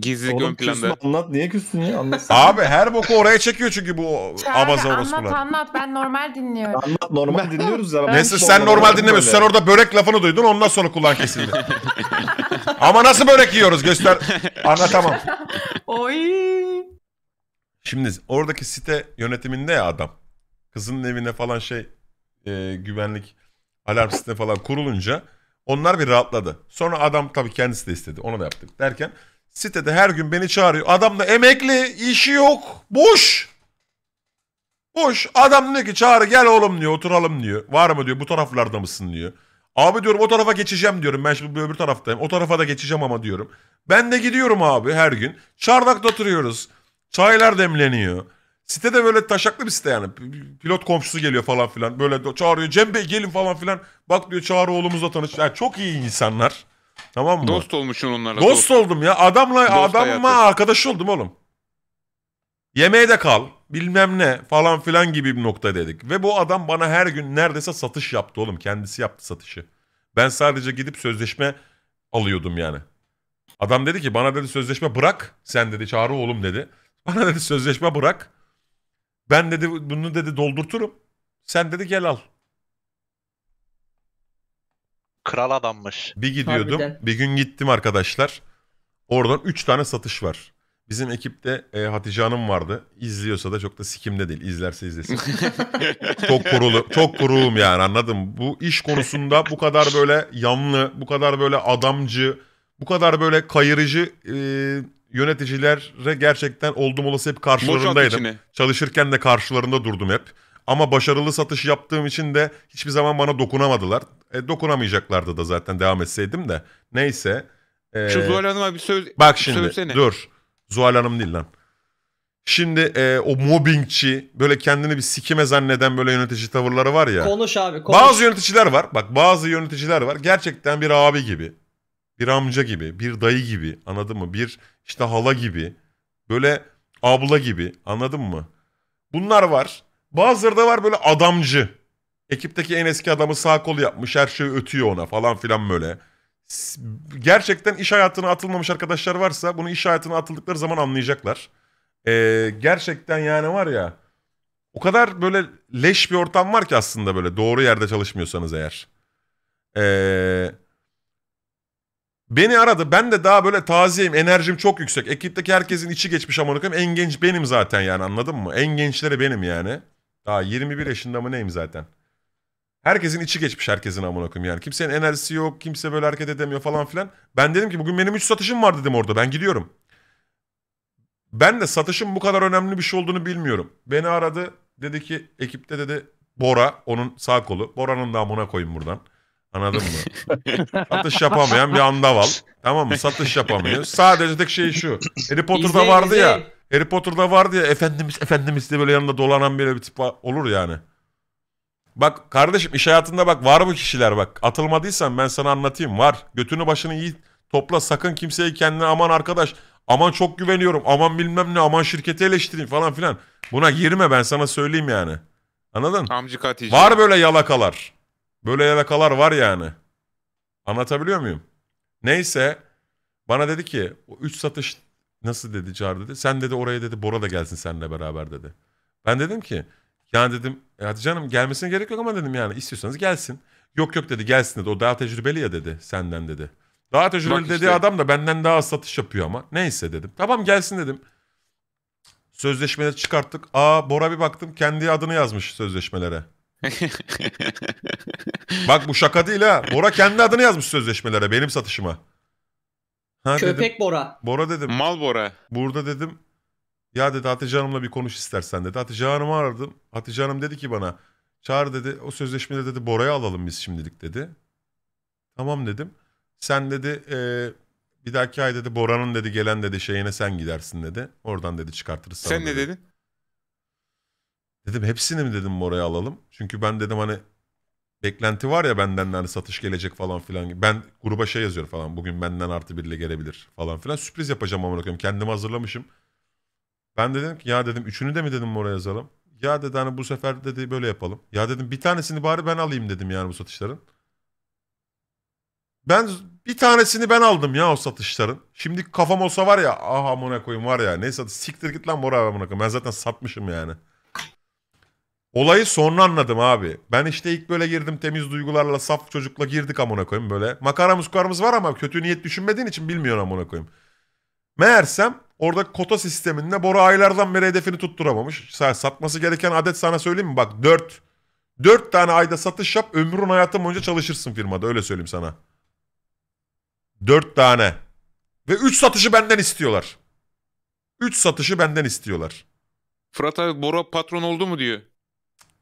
S1: Gizli Oğlum ön planda. anlat. Niye küssün ya? Anlatsın. Abi her boku oraya çekiyor çünkü bu abaza Çağrı anlat anlat ben normal dinliyorum. Anlat normal dinliyoruz ya. Ben Neyse sen normal normal dinlemiyorsun. Sen orada börek lafını duydun ondan sonra kulağın kesildi. Ama nasıl börek yiyoruz göster. Anlatamam. Oy. Şimdi oradaki site yönetiminde ya adam. Kızının evine falan şey e, güvenlik alarm sistemi falan kurulunca onlar bir rahatladı. Sonra adam tabii kendisi de istedi. Ona da yaptık derken sitede her gün beni çağırıyor. Adam da emekli, işi yok, boş. Boş. Adam diyor ki çağır gel oğlum diyor oturalım diyor. Var mı diyor bu taraflarda mısın diyor. Abi diyorum o tarafa geçeceğim diyorum. Ben şimdi öbür taraftayım. O tarafa da geçeceğim ama diyorum. Ben de gidiyorum abi her gün. Çardakta oturuyoruz. Çaylar demleniyor. Site de böyle taşaklı bir site yani. Pilot komşusu geliyor falan filan. Böyle çağırıyor. Cem Bey gelin falan filan. Bak diyor çağır oğlumuzla tanış. Yani çok iyi insanlar. Tamam mı? Dost
S5: olmuşsun onlarla. Dost, dost
S1: oldum ya. Adamla dost adamla hayatı. arkadaş oldum oğlum. Yemeğe de kal. Bilmem ne falan filan gibi bir nokta dedik. Ve bu adam bana her gün neredeyse satış yaptı oğlum. Kendisi yaptı satışı. Ben sadece gidip sözleşme alıyordum yani. Adam dedi ki bana dedi sözleşme bırak. Sen dedi çağır oğlum dedi. Bana dedi sözleşme bırak. Ben dedi bunu dedi doldurturum. Sen dedi gel al.
S3: Kral adammış.
S1: Bir gidiyordum. Harbiden. Bir gün gittim arkadaşlar. Oradan 3 tane satış var. Bizim ekipte e, Hatice Hanım vardı. İzliyorsa da çok da sikimde değil. İzlerse izlesin. çok kurulu, çok kuruğum yani anladım. Bu iş konusunda bu kadar böyle yanlı, bu kadar böyle adamcı, bu kadar böyle kayırıcı e, yöneticilere gerçekten oldum olası hep karşılarındaydım. Çalışırken de karşılarında durdum hep. Ama başarılı satış yaptığım için de hiçbir zaman bana dokunamadılar. E, dokunamayacaklardı da zaten devam etseydim de. Neyse. E, Şu Zuhal Hanım'a bir söz Bak şimdi söylesene. dur. Zuhal Hanım değil lan. Şimdi e, o mobbingçi böyle kendini bir sikime zanneden böyle yönetici tavırları var ya. Konuş abi konuş. Bazı yöneticiler var. Bak bazı yöneticiler var. Gerçekten bir abi gibi bir amca gibi, bir dayı gibi anladın mı? Bir işte hala gibi, böyle abla gibi anladın mı? Bunlar var. Bazıları da var böyle adamcı. Ekipteki en eski adamı sağ kol yapmış her şeyi ötüyor ona falan filan böyle. Gerçekten iş hayatına atılmamış arkadaşlar varsa bunu iş hayatına atıldıkları zaman anlayacaklar. Ee, gerçekten yani var ya o kadar böyle leş bir ortam var ki aslında böyle doğru yerde çalışmıyorsanız eğer. Eee... Beni aradı. Ben de daha böyle tazeyim. Enerjim çok yüksek. Ekipteki herkesin içi geçmiş amına koyayım. En genç benim zaten yani anladın mı? En gençleri benim yani. Daha 21 yaşında mı neyim zaten. Herkesin içi geçmiş herkesin amına koyayım yani. Kimsenin enerjisi yok. Kimse böyle hareket edemiyor falan filan. Ben dedim ki bugün benim 3 satışım var dedim orada. Ben gidiyorum. Ben de satışın bu kadar önemli bir şey olduğunu bilmiyorum. Beni aradı. Dedi ki ekipte dedi Bora onun sağ kolu. Bora'nın da amına koyayım buradan. Anladın mı? Satış yapamayan bir andaval. Tamam mı? Satış yapamıyor. Sadece tek şey şu. Harry Potter'da İzle, vardı izle. ya. Harry Potter'da vardı ya. Efendimiz efendimiz diye böyle yanında dolanan böyle bir tip olur yani. Bak kardeşim iş hayatında bak var bu kişiler bak. Atılmadıysan ben sana anlatayım var. Götünü başını iyi topla sakın kimseye kendine aman arkadaş aman çok güveniyorum aman bilmem ne aman şirketi eleştireyim falan filan. Buna girme ben sana söyleyeyim yani. Anladın?
S5: Amcık Hatice. Var
S1: böyle yalakalar. Böyle yalakalar var yani. Anlatabiliyor muyum? Neyse bana dedi ki o 3 satış nasıl dedi Car dedi. Sen dedi oraya dedi Bora da gelsin seninle beraber dedi. Ben dedim ki yani dedim e hadi canım gelmesine gerek yok ama dedim yani istiyorsanız gelsin. Yok yok dedi gelsin dedi o daha tecrübeli ya dedi senden dedi. Daha tecrübeli Bak dediği adam da benden daha az satış yapıyor ama. Neyse dedim. Tamam gelsin dedim. Sözleşmeleri çıkarttık. Aa Bora bir baktım kendi adını yazmış sözleşmelere. Bak bu şaka değil ha. Bora kendi adını yazmış sözleşmelere benim satışıma. Ha, Köpek dedim. Bora. Bora dedim. Mal Bora. Burada dedim. Ya dedi Hatice Hanım'la bir konuş istersen dedi. Hatice Hanım'ı aradım. Hatice Hanım dedi ki bana. Çağır dedi. O sözleşmede dedi Bora'yı alalım biz şimdilik dedi. Tamam dedim. Sen dedi e, bir dahaki ay dedi Bora'nın dedi gelen dedi şeyine sen gidersin dedi. Oradan dedi çıkartırız sana. Sen dedi. ne dedin? Dedim hepsini mi dedim oraya alalım. Çünkü ben dedim hani beklenti var ya benden hani satış gelecek falan filan. Ben gruba şey yazıyorum falan bugün benden artı birle gelebilir falan filan. Sürpriz yapacağım amına koyayım. Kendimi hazırlamışım. Ben dedim ki ya dedim üçünü de mi dedim oraya yazalım. Ya dedi hani bu sefer dedi böyle yapalım. Ya dedim bir tanesini bari ben alayım dedim yani bu satışların. Ben bir tanesini ben aldım ya o satışların. Şimdi kafam olsa var ya ah amına koyayım var ya neyse siktir git lan mora amına koyayım. Ben zaten satmışım yani. Olayı sonra anladım abi. Ben işte ilk böyle girdim temiz duygularla saf çocukla girdik amına koyayım böyle. Makaramız kukarımız var ama kötü niyet düşünmediğin için bilmiyorsun amına koyayım. Meğersem orada kota sisteminde Bora aylardan beri hedefini tutturamamış. Satması gereken adet sana söyleyeyim mi? Bak 4. 4 tane ayda satış yap ömrün hayatın boyunca çalışırsın firmada öyle söyleyeyim sana. 4 tane. Ve 3 satışı benden istiyorlar. 3 satışı benden istiyorlar. Fırat
S5: abi Bora patron oldu mu diyor.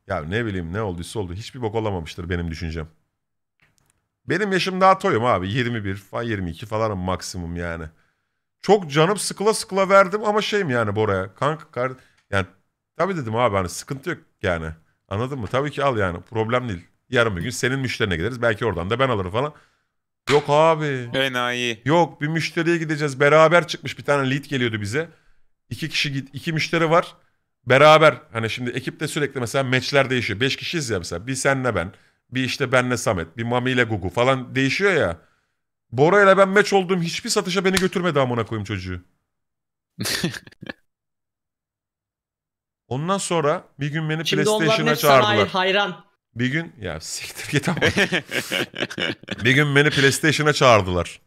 S1: Ya ne bileyim ne olduysa oldu. Hiçbir bok olamamıştır benim düşüncem. Benim yaşım daha toyum abi. 21 falan 22 falan maksimum yani. Çok canım sıkıla sıkıla verdim ama şeyim yani Bora'ya. Kanka kar yani tabi dedim abi hani sıkıntı yok yani. Anladın mı? Tabii ki al yani. Problem değil. Yarın bir gün senin müşterine gideriz. Belki oradan da ben alırım falan. Yok abi. Enayi. Yok bir müşteriye gideceğiz. Beraber çıkmış bir tane lead geliyordu bize. İki kişi git, iki müşteri var beraber hani şimdi ekipte sürekli mesela meçler değişiyor. beş kişiyiz ya mesela. Bir senle ben, bir işte benle Samet, bir Mami ile Gugu falan değişiyor ya. Bora ile ben meç olduğum hiçbir satışa beni götürmedi amına koyayım çocuğu. Ondan sonra bir gün beni Şimdi PlayStation'a çağırdılar. hayran. Bir gün ya siktir git ama. bir gün beni PlayStation'a çağırdılar.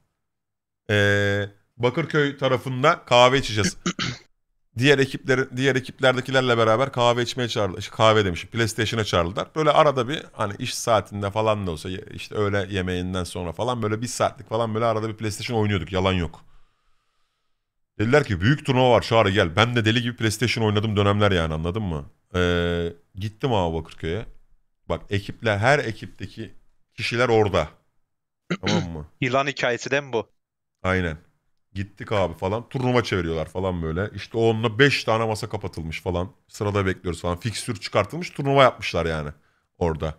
S1: Ee, Bakırköy tarafında kahve içeceğiz. diğer ekipler diğer ekiplerdekilerle beraber kahve içmeye çağrıldı. Şey, kahve demişim. PlayStation'a çağrıldılar. Böyle arada bir hani iş saatinde falan da olsa işte öğle yemeğinden sonra falan böyle bir saatlik falan böyle arada bir PlayStation oynuyorduk. Yalan yok. Dediler ki büyük turnuva var çağrı gel. Ben de deli gibi PlayStation oynadım dönemler yani anladın mı? Ee, gittim abi Bakırköy'e. Bak ekipler her ekipteki kişiler orada. tamam mı? Yılan hikayesi de mi bu? Aynen. Gittik abi falan. Turnuva çeviriyorlar falan böyle. İşte onunla 5 tane masa kapatılmış falan. Sırada bekliyoruz falan. Fikstür çıkartılmış turnuva yapmışlar yani orada.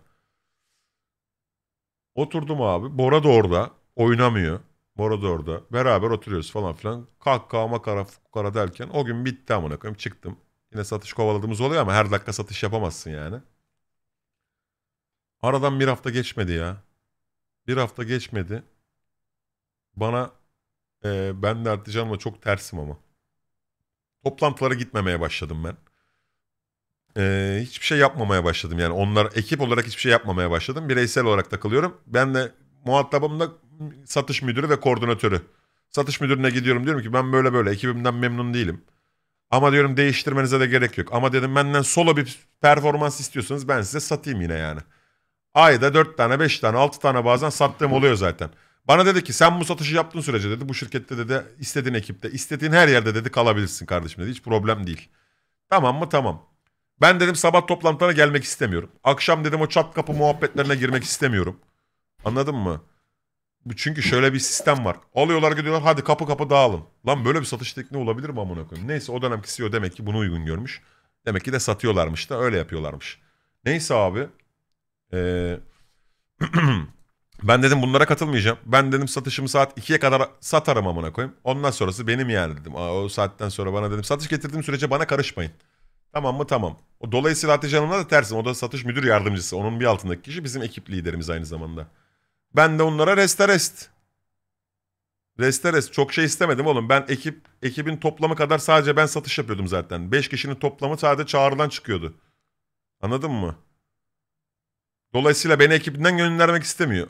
S1: Oturdum abi. Bora da orada. Oynamıyor. Bora da orada. Beraber oturuyoruz falan filan. Kahkaha kara kara derken o gün bitti amına koyayım. Çıktım. Yine satış kovaladığımız oluyor ama her dakika satış yapamazsın yani. Aradan bir hafta geçmedi ya. Bir hafta geçmedi. Bana ee, ben de artıcanla çok tersim ama. Toplantılara gitmemeye başladım ben. Ee, hiçbir şey yapmamaya başladım yani. Onlar ekip olarak hiçbir şey yapmamaya başladım. Bireysel olarak takılıyorum. Ben de muhatabım da satış müdürü ve koordinatörü. Satış müdürüne gidiyorum diyorum ki ben böyle böyle ekibimden memnun değilim. Ama diyorum değiştirmenize de gerek yok. Ama dedim benden solo bir performans istiyorsanız ben size satayım yine yani. Ayda 4 tane 5 tane 6 tane bazen sattığım oluyor zaten. Bana dedi ki sen bu satışı yaptığın sürece dedi bu şirkette dedi istediğin ekipte istediğin her yerde dedi kalabilirsin kardeşim dedi hiç problem değil. Tamam mı tamam. Ben dedim sabah toplantılarına gelmek istemiyorum. Akşam dedim o çat kapı muhabbetlerine girmek istemiyorum. Anladın mı? Çünkü şöyle bir sistem var. Alıyorlar gidiyorlar hadi kapı kapı dağılın. Lan böyle bir satış tekniği olabilir mi amına koyayım? Neyse o dönemki CEO demek ki bunu uygun görmüş. Demek ki de satıyorlarmış da öyle yapıyorlarmış. Neyse abi. Eee... Ben dedim bunlara katılmayacağım. Ben dedim satışımı saat 2'ye kadar satarım amına koyayım. Ondan sonrası benim yani dedim. Aa, o saatten sonra bana dedim satış getirdiğim sürece bana karışmayın. Tamam mı? Tamam. O dolayısıyla Hatice Hanım'la da tersim. O da satış müdür yardımcısı. Onun bir altındaki kişi bizim ekip liderimiz aynı zamanda. Ben de onlara reste rest. Reste rest. Çok şey istemedim oğlum. Ben ekip ekibin toplamı kadar sadece ben satış yapıyordum zaten. 5 kişinin toplamı sadece çağrıdan çıkıyordu. Anladın mı? Dolayısıyla beni ekibinden göndermek istemiyor.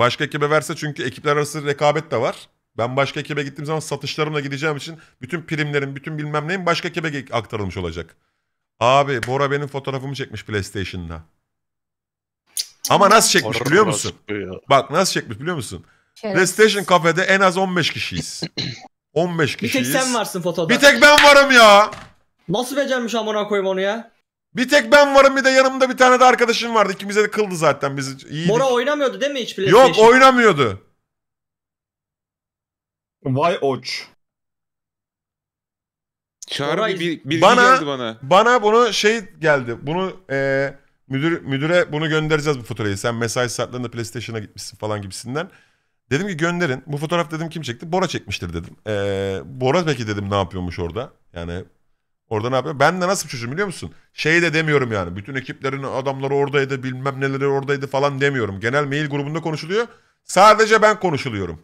S1: Başka ekibe verse çünkü ekipler arası rekabet de var. Ben başka ekibe gittiğim zaman satışlarımla gideceğim için bütün primlerim, bütün bilmem neyim başka ekibe aktarılmış olacak. Abi Bora benim fotoğrafımı çekmiş PlayStation'da. Ama nasıl çekmiş biliyor musun? Bak nasıl çekmiş biliyor musun? PlayStation kafede en az 15 kişiyiz. 15 kişiyiz. Bir tek sen varsın
S2: fotoğrafta. Bir tek ben varım
S1: ya. Nasıl becermiş amına koyayım onu ya? Bir tek ben varım bir de yanımda bir tane de arkadaşım vardı. İkimize de kıldı zaten bizi. iyiydik. Mora
S2: oynamıyordu değil mi hiç PlayStation? Yok
S1: oynamıyordu. Vay oç. Çağrı Oray- bir, bir Bana- geldi bana. Bana bunu şey geldi. Bunu eee, müdür müdüre bunu göndereceğiz bu fotoğrafı. Sen mesai saatlerinde PlayStation'a gitmişsin falan gibisinden. Dedim ki gönderin. Bu fotoğraf dedim kim çekti? Bora çekmiştir dedim. Eee Bora peki dedim ne yapıyormuş orada? Yani Orada ne yapıyor? Ben de nasıl bir çocuğum biliyor musun? Şey de demiyorum yani. Bütün ekiplerin adamları oradaydı bilmem neleri oradaydı falan demiyorum. Genel mail grubunda konuşuluyor. Sadece ben konuşuluyorum.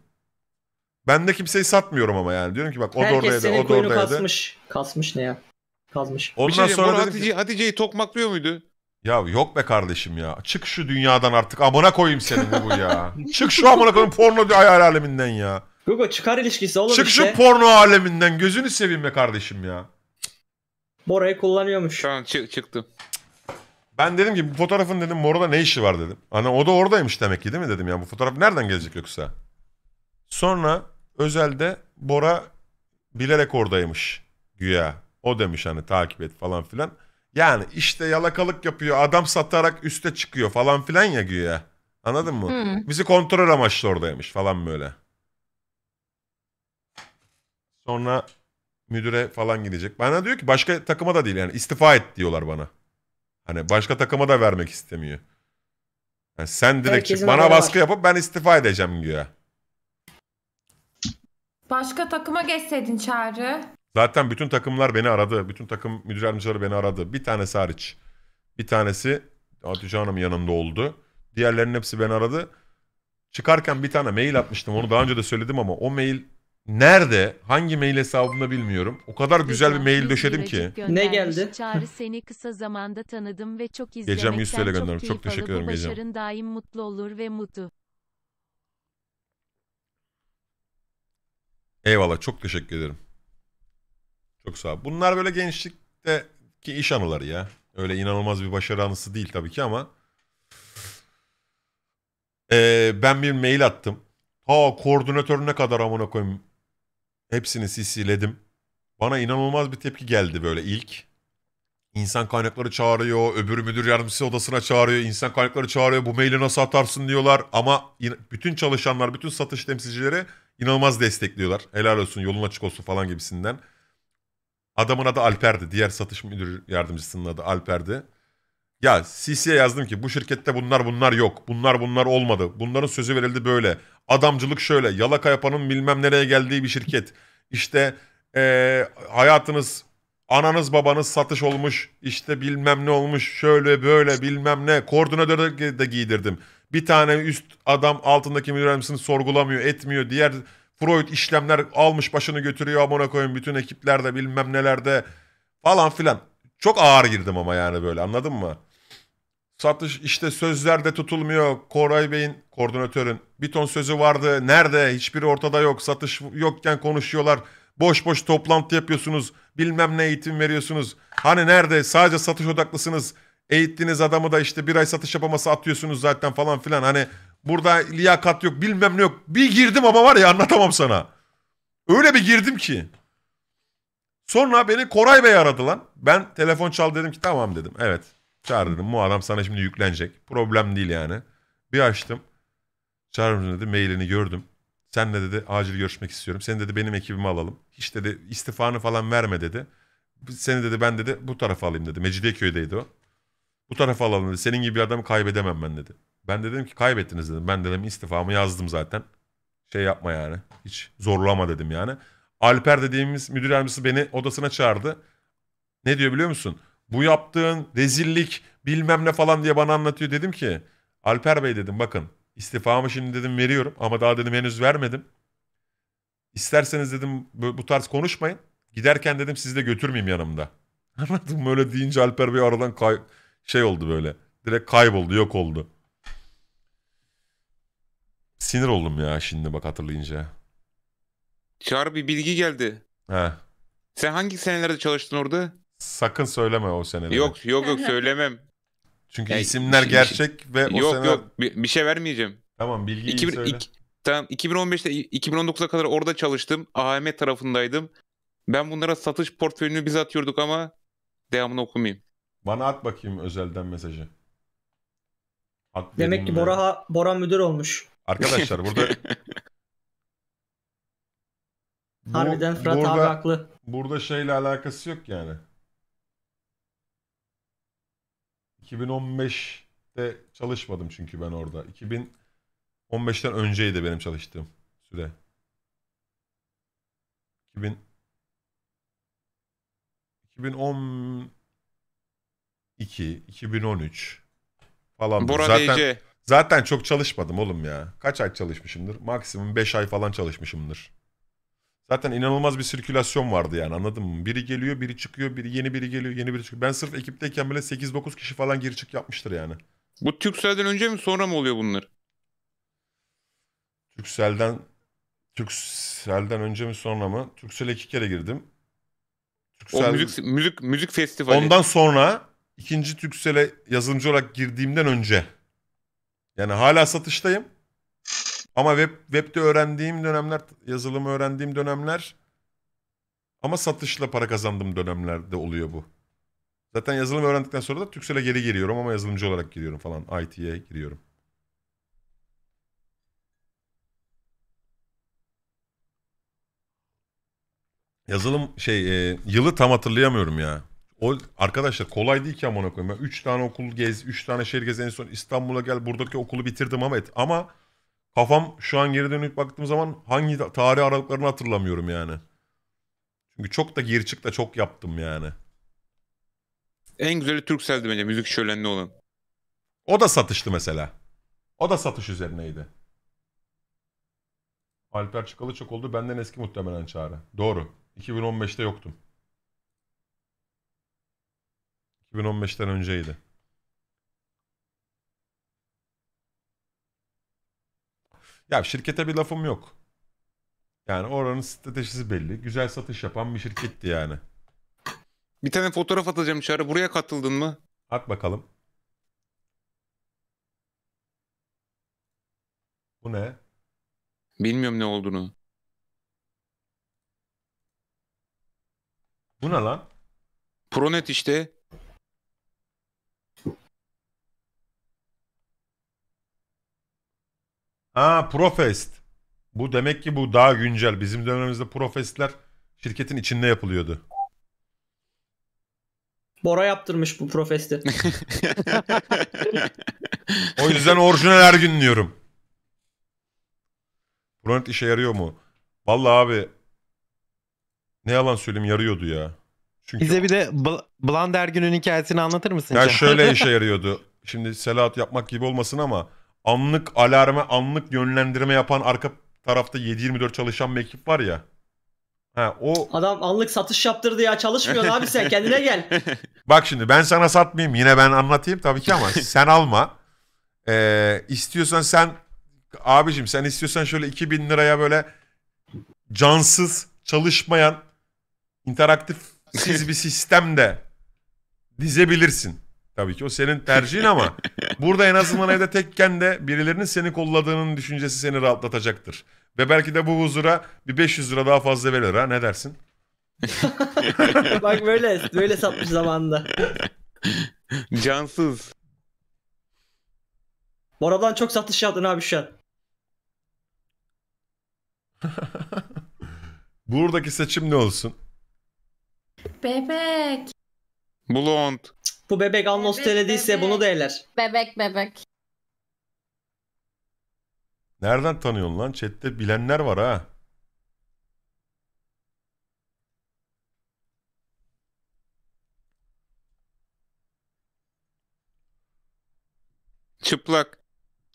S1: Ben de kimseyi satmıyorum ama yani. Diyorum ki bak o da Herkes oradaydı, senin o da oradaydı. kasmış. Kasmış ne ya? kasmış. Ondan bir şey diyeyim, sonra Hatice,
S5: Hatice'yi tokmaklıyor muydu?
S1: ya yok be kardeşim ya. Çık şu dünyadan artık. Amına koyayım senin bu ya. Çık şu amına koyayım porno hayal aleminden ya. Google çıkar ilişkisi oğlum Çık işte. şu porno aleminden. Gözünü seveyim be kardeşim ya. Mora'yı kullanıyormuş. Şu an çı- çıktım. Ben dedim ki bu fotoğrafın dedim Mora'da ne işi var dedim. Hani o da oradaymış demek ki değil mi dedim ya bu fotoğraf nereden gelecek yoksa. Sonra özelde Bora bilerek oradaymış güya. O demiş hani takip et falan filan. Yani işte yalakalık yapıyor adam satarak üste çıkıyor falan filan ya güya. Anladın mı? Hı. Hmm. Bizi kontrol amaçlı oradaymış falan böyle. Sonra müdüre falan gidecek. Bana diyor ki başka takıma da değil yani istifa et diyorlar bana. Hani başka takıma da vermek istemiyor. Yani sen direkt çık. bana baskı var. yapıp ben istifa edeceğim diyor.
S3: Başka takıma geçseydin Çağrı.
S1: Zaten bütün takımlar beni aradı. Bütün takım müdür yardımcıları beni aradı. Bir tanesi hariç. Bir tanesi Hatice Hanım yanında oldu. Diğerlerinin hepsi beni aradı. Çıkarken bir tane mail atmıştım. Onu daha önce de söyledim ama o mail Nerede? Hangi mail hesabımda bilmiyorum. O kadar güzel bir mail döşedim ki. Ne geldi?
S4: Çağrı seni kısa zamanda tanıdım ve çok izlemekten Gecem 100 TL göndermiş. Çok, teşekkür ederim Gecem. Başarın daim mutlu olur ve mutlu.
S1: Eyvallah çok teşekkür ederim. Çok sağ ol. Bunlar böyle gençlikteki iş anıları ya. Öyle inanılmaz bir başarı anısı değil tabii ki ama. Ee, ben bir mail attım. Ha koordinatör ne kadar amına koyayım. Hepsini CC'ledim. Bana inanılmaz bir tepki geldi böyle ilk. İnsan kaynakları çağırıyor, öbürü müdür yardımcısı odasına çağırıyor, insan kaynakları çağırıyor, bu maili nasıl atarsın diyorlar. Ama bütün çalışanlar, bütün satış temsilcileri inanılmaz destekliyorlar. Helal olsun, yolun açık olsun falan gibisinden. Adamın adı Alper'di, diğer satış müdür yardımcısının adı Alper'di. Ya CC'ye yazdım ki bu şirkette bunlar bunlar yok. Bunlar bunlar olmadı. Bunların sözü verildi böyle. Adamcılık şöyle. Yalaka yapanın bilmem nereye geldiği bir şirket. İşte ee, hayatınız ananız babanız satış olmuş. İşte bilmem ne olmuş. Şöyle böyle bilmem ne. Koordinatörü de giydirdim. Bir tane üst adam altındaki müdürümsünü sorgulamıyor etmiyor. Diğer Freud işlemler almış başını götürüyor abone koyun bütün ekiplerde bilmem nelerde falan filan. Çok ağır girdim ama yani böyle anladın mı? Satış işte sözlerde tutulmuyor. Koray Bey'in koordinatörün bir ton sözü vardı. Nerede? Hiçbiri ortada yok. Satış yokken konuşuyorlar. Boş boş toplantı yapıyorsunuz. Bilmem ne eğitim veriyorsunuz. Hani nerede? Sadece satış odaklısınız. Eğittiğiniz adamı da işte bir ay satış yapaması atıyorsunuz zaten falan filan. Hani burada liyakat yok bilmem ne yok. Bir girdim ama var ya anlatamam sana. Öyle bir girdim ki. Sonra beni Koray Bey aradı lan. Ben telefon çal dedim ki tamam dedim. Evet. Çağır dedim bu adam sana şimdi yüklenecek. Problem değil yani. Bir açtım. Çağrı'nın dedi mailini gördüm. Sen de dedi acil görüşmek istiyorum. Seni dedi benim ekibime alalım. Hiç dedi istifanı falan verme dedi. Seni dedi ben dedi bu tarafa alayım dedi. Mecidiyeköy'deydi o. Bu tarafa alalım dedi. Senin gibi bir adamı kaybedemem ben dedi. Ben dedim ki kaybettiniz dedim. Ben dedim istifamı yazdım zaten. Şey yapma yani. Hiç zorlama dedim yani. Alper dediğimiz müdür yardımcısı beni odasına çağırdı. Ne diyor biliyor musun? bu yaptığın rezillik bilmem ne falan diye bana anlatıyor. Dedim ki Alper Bey dedim bakın istifamı şimdi dedim veriyorum ama daha dedim henüz vermedim. İsterseniz dedim bu tarz konuşmayın. Giderken dedim sizi de götürmeyeyim yanımda. anladım böyle deyince Alper Bey aradan kay şey oldu böyle. Direkt kayboldu, yok oldu. Sinir oldum ya şimdi bak hatırlayınca.
S5: Çağrı bir bilgi geldi. He. Sen hangi senelerde çalıştın orada? Sakın söyleme o seneleri. Yok yok yok söylemem.
S1: Çünkü Yani isimler şey- gerçek ve o yok sene... yok
S5: bir, bir şey vermeyeceğim. Tamam bilgiyi 2000 söyle. ik- tamam 2015'te 2019'a kadar orada çalıştım. AHM e tarafındaydım. Ben bunlara satış portföyünü biz atıyorduk ama devamını
S1: okumayayım. Bana at bakayım özelden mesajı. At Demek ki vereyim Bora,
S2: ha- Bora müdür olmuş.
S1: Arkadaşlar burada...
S2: Harbiden Fırat abi burada, haklı.
S1: burada şeyle alakası yok yani. 2015'te çalışmadım çünkü ben orada. 2015'ten önceydi benim çalıştığım süre. 2000 2012 2013 falan. Bora zaten DC. zaten çok çalışmadım oğlum ya. Kaç ay çalışmışımdır? Maksimum 5 ay falan çalışmışımdır. Zaten inanılmaz bir sirkülasyon vardı yani anladın mı? Biri geliyor, biri çıkıyor, biri yeni biri geliyor, yeni biri çıkıyor. Ben sırf ekipteyken bile 8-9 kişi falan geri çık yapmıştır yani.
S5: Bu Türksel'den önce mi sonra mı oluyor bunlar?
S1: Türksel'den Türksel'den önce mi sonra mı? Türksel'e iki kere girdim. Türksel... O müzik,
S5: müzik, müzik festivali. Ondan
S1: sonra ikinci Türksel'e yazılımcı olarak girdiğimden önce. Yani hala satıştayım. Ama web webde öğrendiğim dönemler, yazılımı öğrendiğim dönemler ama satışla para kazandığım dönemlerde oluyor bu. Zaten yazılım öğrendikten sonra da Türksel'e geri geliyorum ama yazılımcı olarak giriyorum falan. IT'ye giriyorum. Yazılım şey e, yılı tam hatırlayamıyorum ya. O arkadaşlar kolay değil ki amına koyayım. Ben 3 tane okul gez, 3 tane şehir gez en son İstanbul'a gel. Buradaki okulu bitirdim ama et. Ama Kafam şu an geri dönüp baktığım zaman hangi tarih aralıklarını hatırlamıyorum yani. Çünkü çok da gir çık da çok yaptım yani.
S5: En güzeli Turkcell'di bence müzik şölenli olan. O da satıştı mesela.
S1: O da satış üzerineydi. Alper Çıkalı çok oldu. Benden eski muhtemelen çağrı. Doğru. 2015'te yoktum. 2015'ten önceydi. Ya şirkete bir lafım yok. Yani oranın stratejisi belli. Güzel satış yapan bir şirketti yani.
S5: Bir tane fotoğraf atacağım çağrı. Buraya katıldın mı? At bakalım. Bu ne? Bilmiyorum ne olduğunu. Bu ne lan? Pronet işte.
S1: Ha Profest. Bu demek ki bu daha güncel. Bizim dönemimizde Profest'ler şirketin içinde yapılıyordu.
S2: Bora yaptırmış bu profesti. o yüzden orijinal
S1: her gün diyorum. Pronet işe yarıyor mu? Vallahi abi ne yalan söyleyeyim yarıyordu ya. Çünkü Bize bir de Bl Blonde hikayesini anlatır mısın? Ya şöyle işe yarıyordu. Şimdi Selahat yapmak gibi olmasın ama anlık alarma, anlık yönlendirme yapan arka tarafta 7-24 çalışan bir ekip var ya. Ha, o... Adam anlık satış yaptırdı ya çalışmıyorsun abi sen kendine gel. Bak şimdi ben sana satmayayım yine ben anlatayım tabii ki ama sen alma. Ee, istiyorsan sen abicim sen istiyorsan şöyle 2000 liraya böyle cansız çalışmayan interaktif siz bir sistemde dizebilirsin. Tabii ki o senin tercihin ama burada en azından evde tekken de birilerinin seni kolladığının düşüncesi seni rahatlatacaktır. Ve belki de bu huzura bir 500 lira daha fazla verir ha ne dersin?
S2: Bak böyle böyle satmış zamanda.
S1: Cansız.
S2: Moradan çok satış yaptın abi şu an.
S1: Buradaki seçim ne olsun?
S4: Bebek.
S1: Blond. Bu bebek Alnos söylediyse bunu da eler.
S3: Bebek bebek.
S1: Nereden tanıyorsun lan? Chat'te bilenler var ha.
S3: Çıplak.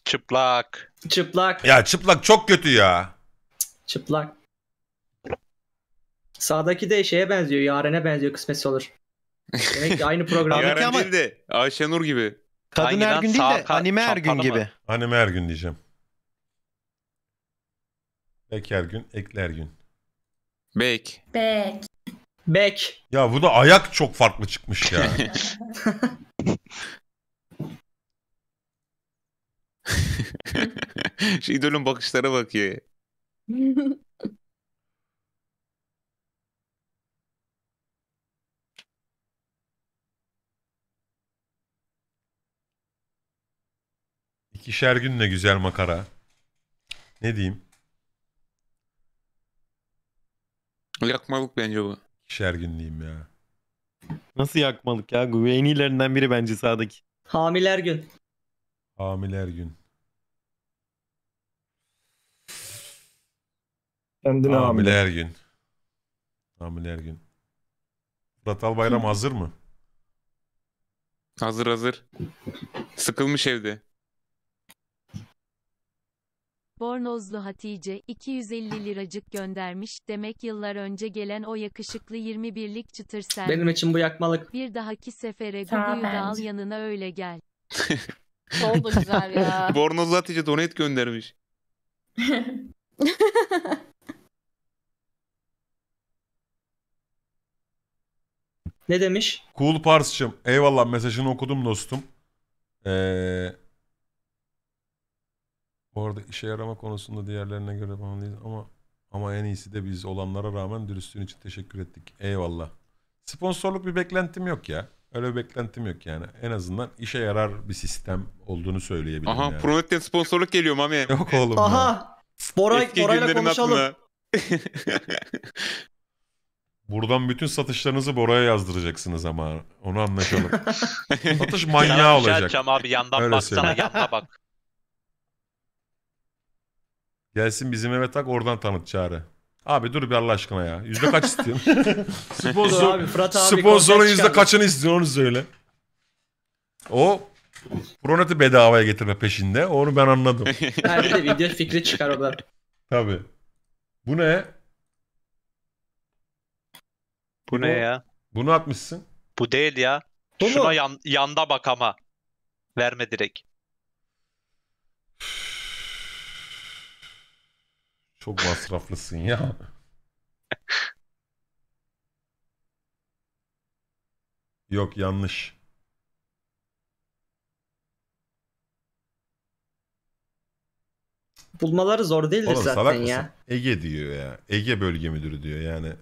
S3: Çıplak. Çıplak. Ya çıplak çok kötü ya. Çıplak.
S2: Sağdaki de şeye benziyor. Yaren'e benziyor kısmetse olur. Demek ki aynı program. Yarın ama... değil de
S1: Ayşenur gibi. Kadın her gün değil de anime gün gibi. Anime gün diyeceğim. Bek gün, ekler gün. Bek.
S2: Bek. Bek.
S1: Ya bu da ayak çok farklı çıkmış ya.
S5: Şu idolün bakışlara bak ya.
S1: İkişer günle güzel makara. Ne diyeyim? Yakmalık bence bu. İkişer gün diyeyim ya. Nasıl yakmalık ya? en iyilerinden biri bence sağdaki. Hamiler gün. Hamiler gün.
S4: Kendine hamile.
S1: her gün. Hamiler gün. Fırat bayram hazır mı? Hazır hazır. Sıkılmış evde.
S4: Bornozlu Hatice, 250 liracık göndermiş, demek yıllar önce gelen o yakışıklı 21'lik çıtır sen. Benim için bu yakmalık. Bir dahaki sefere Tamam, Gugu'yu da al yanına öyle gel. Oldu güzel ya.
S2: Bornozlu
S5: Hatice donet göndermiş.
S1: Ne demiş? Cool Pars'cığım eyvallah mesajını okudum dostum. Ee, bu arada işe yarama konusunda diğerlerine göre falan değil ama ama en iyisi de biz olanlara rağmen dürüstlüğün için teşekkür ettik. Eyvallah. Sponsorluk bir beklentim yok ya. Öyle bir beklentim yok yani. En azından işe yarar bir sistem olduğunu söyleyebilirim. Aha yani. Promet'ten
S5: sponsorluk geliyor Mami. Yok oğlum. Aha.
S2: Boray, Eski Boray'la konuşalım.
S1: Buradan bütün satışlarınızı Bora'ya yazdıracaksınız ama. Onu anlaşalım. Satış manyağı olacak. Sana abi yandan bak sana yanına bak. Gelsin bizim eve tak oradan tanıt çağrı. Abi dur bir Allah aşkına ya. Yüzde kaç istiyorsun? Sponsor, abi, Fırat abi sponsorun yüzde çıkardı. kaçını istiyorsun onu söyle. O Pronet'i bedavaya getirme peşinde. Onu ben anladım. Her bir
S2: de video fikri çıkar o da.
S1: Tabii. Bu ne? Bu, Bu ne ya? Bunu atmışsın. Bu değil ya.
S3: Bu Şuna yan, yanda bak ama. Verme direkt.
S1: Çok masraflısın ya. Yok yanlış.
S2: Bulmaları zor değildir Oğlum, zaten ya.
S1: Ege diyor ya. Ege bölge müdürü diyor yani.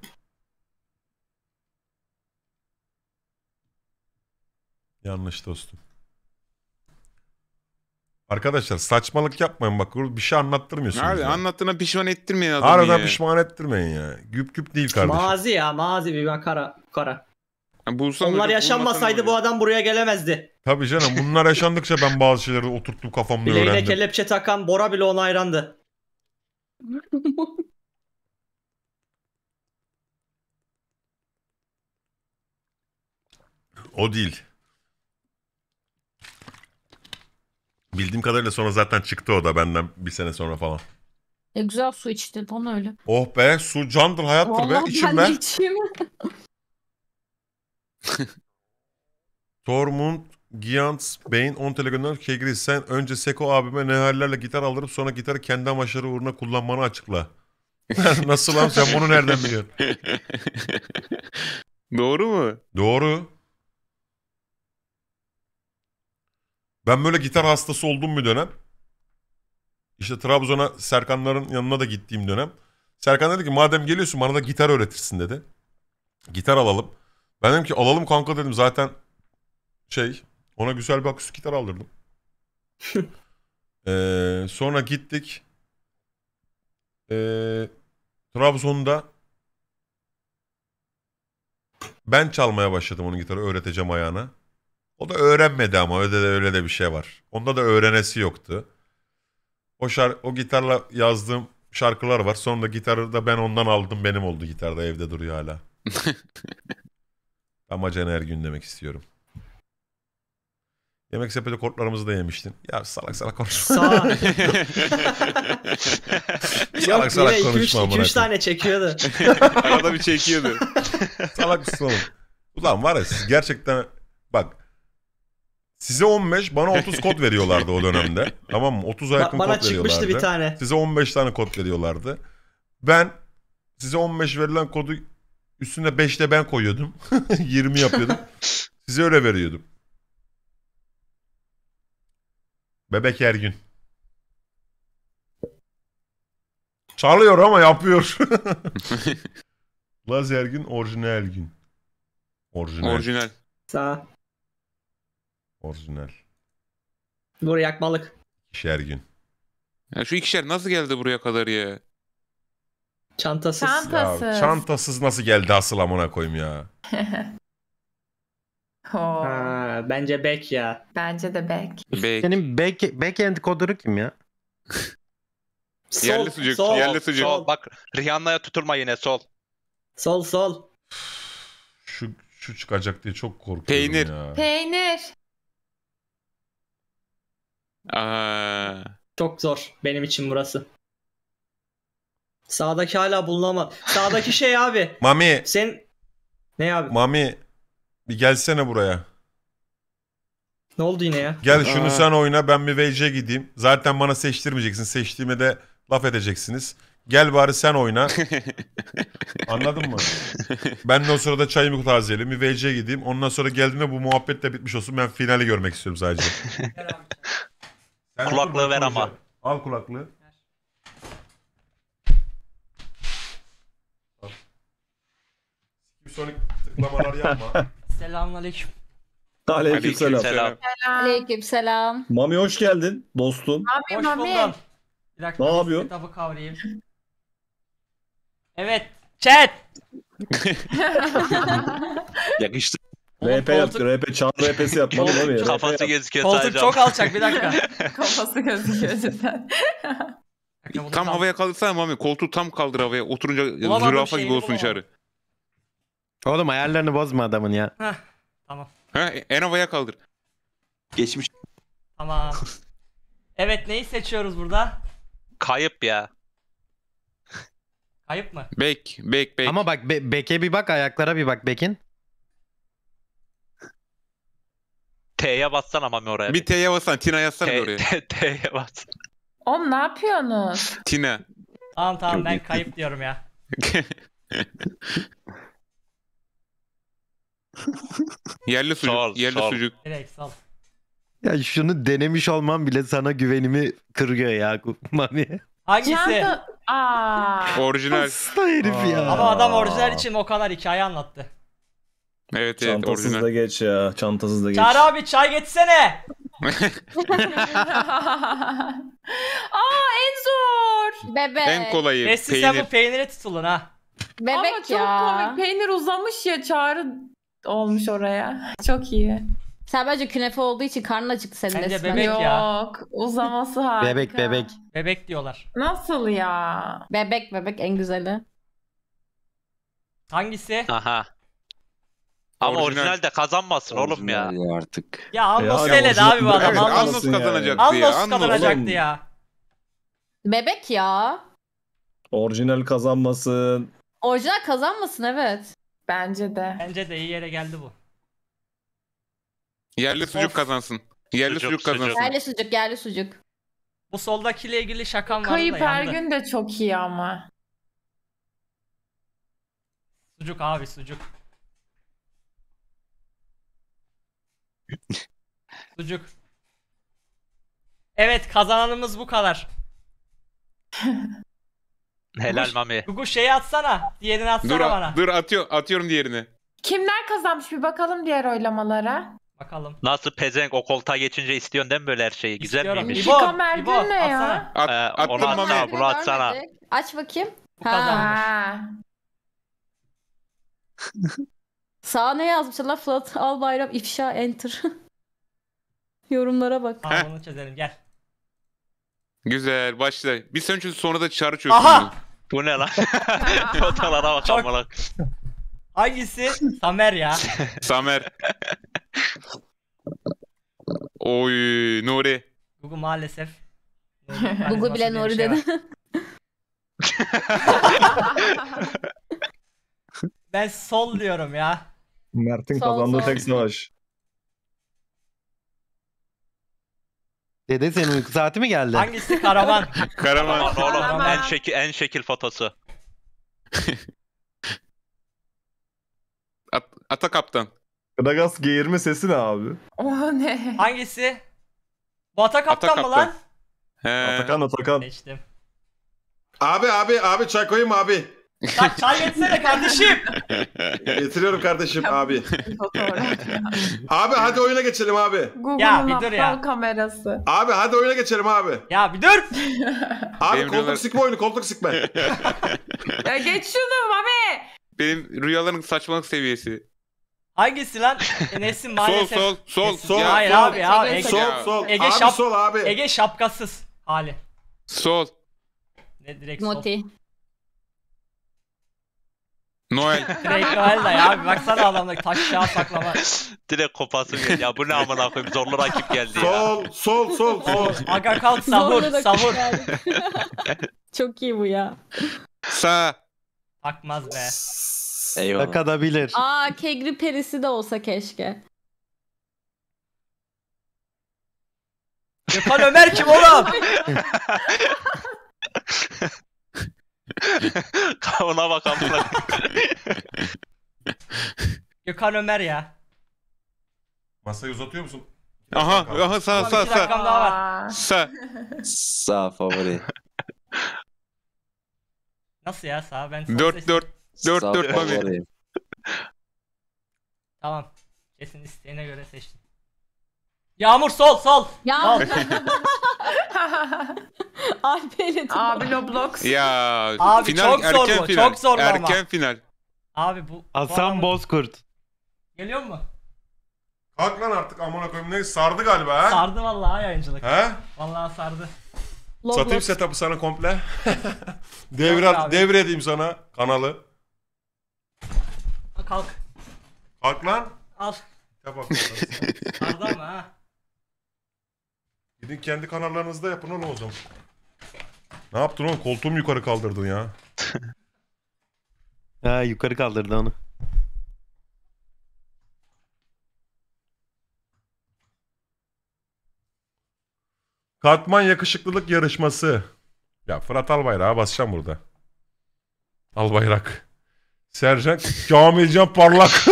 S1: Yanlış dostum. Arkadaşlar saçmalık yapmayın bak bir şey anlattırmıyorsunuz. Abi ya.
S5: anlattığına pişman ettirmeyin adamı Arada ya. pişman
S1: ettirmeyin ya. Güp güp değil kardeşim.
S2: Mazi ya mazi bir bak kara kara. Yani Onlar yaşanmasaydı bu adam buraya gelemezdi.
S1: Tabii canım bunlar yaşandıkça ben bazı şeyleri oturttum kafamda Bileğine öğrendim.
S2: kelepçe takan Bora bile ona hayrandı.
S1: o değil. Bildiğim kadarıyla sonra zaten çıktı o da benden bir sene sonra falan.
S4: E güzel su içti tam öyle.
S1: Oh be su candır hayattır Vallahi be içim ben de be. içeyim. Tormund Giants Bane 10 TL gönder. Kegri sen önce Seko abime nehallerle gitar aldırıp sonra gitarı kendi amaçları uğruna kullanmanı açıkla. Nasıl lan sen bunu nereden biliyorsun? Doğru mu? Doğru. Ben böyle gitar hastası olduğum bir dönem. İşte Trabzon'a Serkanların yanına da gittiğim dönem. Serkan dedi ki madem geliyorsun bana da gitar öğretirsin dedi. Gitar alalım. Ben dedim ki alalım kanka dedim zaten şey ona güzel bir akustik gitar aldırdım. ee, sonra gittik. Ee, Trabzon'da ben çalmaya başladım onun gitarı öğreteceğim ayağına. O da öğrenmedi ama öyle de öyle de bir şey var. Onda da öğrenesi yoktu. O şar o gitarla yazdığım şarkılar var. Sonra gitarı da ben ondan aldım. Benim oldu gitarda evde duruyor hala. ama her Gün demek istiyorum. Yemek sepeti kortlarımızı da yemiştin. Ya salak salak konuşma. Sağ. salak Yok, salak konuşma. 2-3 tane çekiyordu. Arada bir çekiyordu. salak mısın oğlum? Ulan var ya siz gerçekten bak Size 15 bana 30 kod veriyorlardı o dönemde. tamam mı? 30 yakın kod veriyorlardı. Bana çıkmıştı bir tane. Size 15 tane kod veriyorlardı. Ben size 15 verilen kodu üstüne 5 de ben koyuyordum. 20 yapıyordum. size öyle veriyordum. Bebek her gün. Çalıyor ama yapıyor. Laz Ergün orijinal gün. Orijinal. Orijinal. Sağ. Orijinal.
S2: Buraya yakmalık.
S1: İkişer gün.
S5: Ya şu ikişer nasıl geldi buraya kadar ya?
S2: Çantasız.
S4: Çantasız. Ya,
S1: çantasız nasıl geldi asıl amına koyayım ya.
S2: oh. ha, bence back ya. Bence de back.
S1: back. Senin back, back end kodları kim ya?
S3: sol, yerli sucuk, sol, yerli sucuk. Sol. Bak Rihanna'ya tutulma yine sol.
S1: Sol sol. şu, şu çıkacak diye çok korkuyorum Peynir.
S2: ya. Peynir. Çok zor benim için burası. Sağdaki hala bulunamadı. Sağdaki
S1: şey abi. Mami. Sen ne abi? Mami bir gelsene buraya.
S2: Ne oldu yine ya? Gel şunu Aa. sen
S1: oyna ben bir VC gideyim. Zaten bana seçtirmeyeceksin. Seçtiğime de laf edeceksiniz. Gel bari sen oyna. Anladın mı? Ben de o sırada çayımı tazeleyelim. Bir VC'ye gideyim. Ondan sonra geldiğinde bu muhabbet de bitmiş olsun. Ben finali görmek istiyorum sadece.
S3: Yani kulaklığı ver ama.
S1: Al kulaklığı.
S2: Al. Bir sonraki tıklamalar yapma. Selamünaleyküm.
S3: Aleykümselam. Aleykümselam.
S4: Aleykümselam.
S3: Mami hoş geldin dostum.
S4: Ne Hoş Mami? buldum.
S2: Bir dakika. Ne yapıyor? Kitabı kavrayayım. Evet.
S4: Chat.
S3: Yakıştı. Oğlum, RP koltuk... yaptı. RP çağın RP'si yapmalı mı? Çok... Kafası gözüküyor koltuk çok alçak bir dakika.
S4: Kafası gözüküyor cidden.
S5: tam, tam havaya kaldırsana Mami. Koltuğu tam kaldır havaya. Oturunca Bulamadım zürafa gibi olsun içeri. Oğlum
S1: ayarlarını bozma adamın
S5: ya. tamam. He, en havaya kaldır. Geçmiş.
S2: Tamam. evet neyi seçiyoruz burada?
S3: Kayıp ya. Kayıp mı? Bek, bek, bek. Ama bak be, beke bir bak, ayaklara bir bak Bekin. T'ye bassan ama mi oraya. Bir T'ye bassan. Tina yazsana T, oraya. T'ye bas.
S4: Oğlum ne yapıyorsunuz?
S3: Tina.
S2: Tamam tamam ben kayıp diyorum ya.
S5: yerli sucuk. Sol,
S4: yerli sol. sucuk. Direkt sol.
S3: Ya şunu denemiş olmam bile sana güvenimi kırıyor ya Mami.
S2: Hangisi? Çanta...
S4: Orijinal. Hasta
S2: herif ya. Ama adam orijinal için o kadar hikaye anlattı.
S3: Evet evet Çantasız orijinal. da geç ya. Çantasız da geç. Çağrı
S2: abi çay geçsene. Aa en zor. Bebek. En kolayı Nesli sen peynir. bu peynire tutulun ha.
S3: Bebek Ama çok komik. Peynir uzamış ya Çağrı olmuş oraya. Çok iyi. Sen bence künefe olduğu için karnın acıktı senin Bence resmen. bebek ya. Yok. Uzaması harika. Bebek
S2: bebek. Bebek diyorlar.
S3: Nasıl ya? Bebek bebek en güzeli.
S2: Hangisi? Aha. Ama orijinal, orijinal de kazanmasın oğlum
S3: ya. ya artık.
S2: Ya Anlos Ya, deledi abi bu adam. Evet, Anlos Anlos ya. kazanacaktı ya. Anlos kazanacaktı ya. Bebek ya.
S3: Orijinal kazanmasın.
S2: Orijinal kazanmasın evet. Bence de. Bence de iyi yere geldi bu.
S5: Yerli sucuk kazansın. Yerli Sucuk, sucuk sucuk.
S2: Yerli sucuk yerli sucuk. Bu soldakiyle ilgili şakan vardı Kayıp da yandı. Ergün de çok iyi ama. Sucuk abi sucuk. Sucuk. Evet kazananımız bu kadar. Helal Mami. Gugu şeyi atsana.
S3: Diğerini atsana Dur, bana. dur atıyor, atıyorum diğerini. Kimler kazanmış bir bakalım diğer oylamalara. Bakalım. Nasıl pezenk o koltuğa geçince istiyorsun değil mi böyle her şeyi? Güzel İstiyorum. miymiş? İbo,
S2: İbo, ne
S4: ya? At, Ee, attım onu Mami. atsana, bunu atsana. Aç bakayım. Bu kazanmış. Sağa ne yazmışlar? Fırat al bayram ifşa enter. Yorumlara bak.
S2: Heh. Aa, onu çözelim gel.
S5: Güzel başla. Bir sen çöz sonra da çağrı çözsün. Aha! Bu ne lan? Fotoğraflara bak Çok... amına.
S2: Hangisi? Samer ya.
S5: Samer. Oy Nuri.
S2: Google maalesef. Google bile Nuri şey dedi. ben sol diyorum ya.
S1: Mert'in Sol, kazandığı tek savaş.
S3: Dede senin uyku saati mi geldi? Hangisi karavan? Karavan. Aman oğlum en şekil, en şekil fotosu. At- Ata kaptan.
S1: Gragas G20 sesi ne abi? O ne? Hangisi? Bata kaptan mı kaptan. lan? He. Atakan Atakan. Geçtim. Abi abi abi çay koyayım abi. Lan çay getirsene kardeşim. Getiriyorum kardeşim abi. abi hadi oyuna geçelim abi. Ya, Google'ın bir dur ya.
S3: kamerası.
S1: Abi hadi oyuna geçelim abi. Ya bir dur. Abi Benim koltuk rüyalar- sıkma oyunu koltuk sıkma.
S2: Ya geç şunu
S4: Mami.
S5: Benim rüyaların saçmalık seviyesi.
S2: Hangisi lan? Enes'in Sol maalesef. sol sol. Sol, Ya, Hayır sol. abi ya. Ege, sol Ya. sol. Ege abi şap- sol abi. Ege şapkasız hali. Sol. Ne direkt sol. Moti.
S3: Noel. Direkt Noel da ya abi baksana adamdaki taş şah saklama. Direkt kopasım ya bu ne amına koyayım zorlu rakip geldi ya. Sol, sol, sol, sol. Aga kalk savur,
S2: savur. Çok iyi bu ya. Sa. Akmaz
S4: be.
S3: Eyvallah. Takadabilir.
S2: Aa kegri perisi de olsa keşke.
S3: Gökhan Ömer kim oğlum? Ona bak amına.
S2: Gökhan Ömer ya.
S1: Masayı uzatıyor musun? Aha, aha sağ Ulan sağ iki sağ. dakikam Sağ. Sağ
S3: favori.
S2: Nasıl ya sağ
S1: ben sol
S3: 4 seçtim. 4 4 4 favori.
S2: Tamam. Kesin isteğine göre seçtim. Yağmur sol sol. Yağmur.
S4: Alper'le Abi Loblox.
S2: Ya Abi final çok erken zor bu. final. Çok zor ama. erken
S5: final.
S1: Abi
S4: bu.
S5: Hasan
S1: bu Bozkurt. Geliyor mu? Kalk lan artık amına koyayım ne sardı galiba ha? Sardı vallahi yayıncılık. He? Vallahi sardı. Loblox. Satayım setup'ı sana komple. Devrat devredeyim sana kanalı. Kalk. Kalk lan. Al. Kitap okuyorsun. Sardı ama ha. Gidin kendi kanallarınızda yapın oğlum o zaman. Ne yaptın oğlum? Koltuğumu yukarı kaldırdın ya. Ha yukarı kaldırdı onu. Katman yakışıklılık yarışması. Ya Fırat Albayrak'a basacağım burada. Albayrak. Sercan Kamilcan Parlak.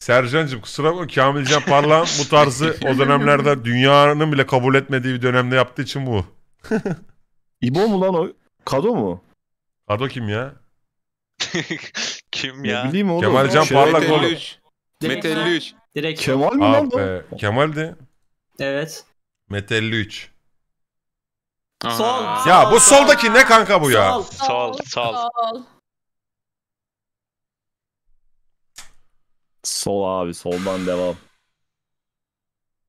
S1: Sercan'cığım kusura bakma Kamilcan Parlan bu tarzı o dönemlerde dünyanın bile kabul etmediği bir dönemde yaptığı için bu. İbo mu lan o? Kado mu? Kado kim ya?
S3: kim ya? Ne bileyim oğlum. Kemal Can şey- Parlak oğlum.
S1: Mete 53. Direkt. Kemal mi ah lan bu? Kemal'di. Evet. Mete 53. Sol. Ya bu soldaki ne kanka bu ya? Sol. Sol. Sol. sol. Sol abi soldan devam.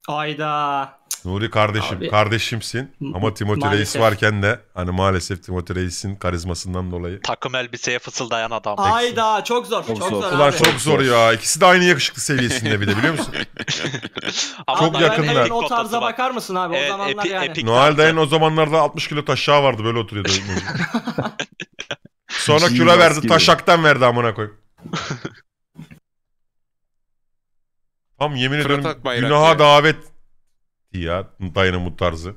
S2: Ayda.
S1: Nuri kardeşim, Abi. kardeşimsin ama Timothy Reis varken de hani maalesef Timothy Reis'in karizmasından dolayı. Takım
S3: elbiseye fısıldayan adam. Ayda
S2: çok zor. Çok, Çok zor. zor. Ulan çok
S1: zor ya. ikisi de aynı yakışıklı seviyesinde bir de biliyor musun? Çok yakınlar. yakında. en o
S2: tarza var. bakar mısın abi?
S4: O Evet, zamanlar epi-
S1: yani. Noel Dayan o zamanlarda 60 kilo taşağı vardı böyle oturuyordu. Sonra kilo verdi, taşaktan verdi amına koy. Tam yemin Fırat ediyorum günaha davet ya Dynamut tarzı.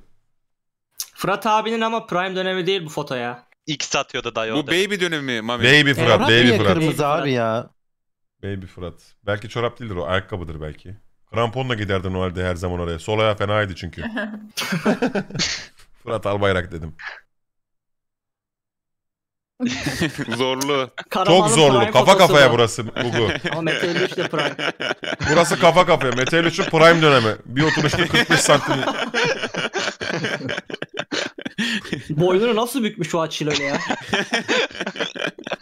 S2: Fırat abinin ama Prime dönemi değil bu foto ya. X atıyordu da dayı Bu baby dönemi Mami? Baby
S1: Fırat, Fırat baby Fırat. Kırmızı abi ya. Baby Fırat. Belki çorap değildir o, ayakkabıdır belki. Kramponla giderdin o her zaman oraya. Sol ayağı idi çünkü. Fırat al bayrak dedim. zorlu. Çok zorlu. Kafa kafaya burası Gugu. Ama mete 3 de Prime. Burası kafa kafaya. mete 3'ün Prime dönemi. Bir oturuşta 45 santim Boynunu nasıl bükmüş o açıyla öyle ya?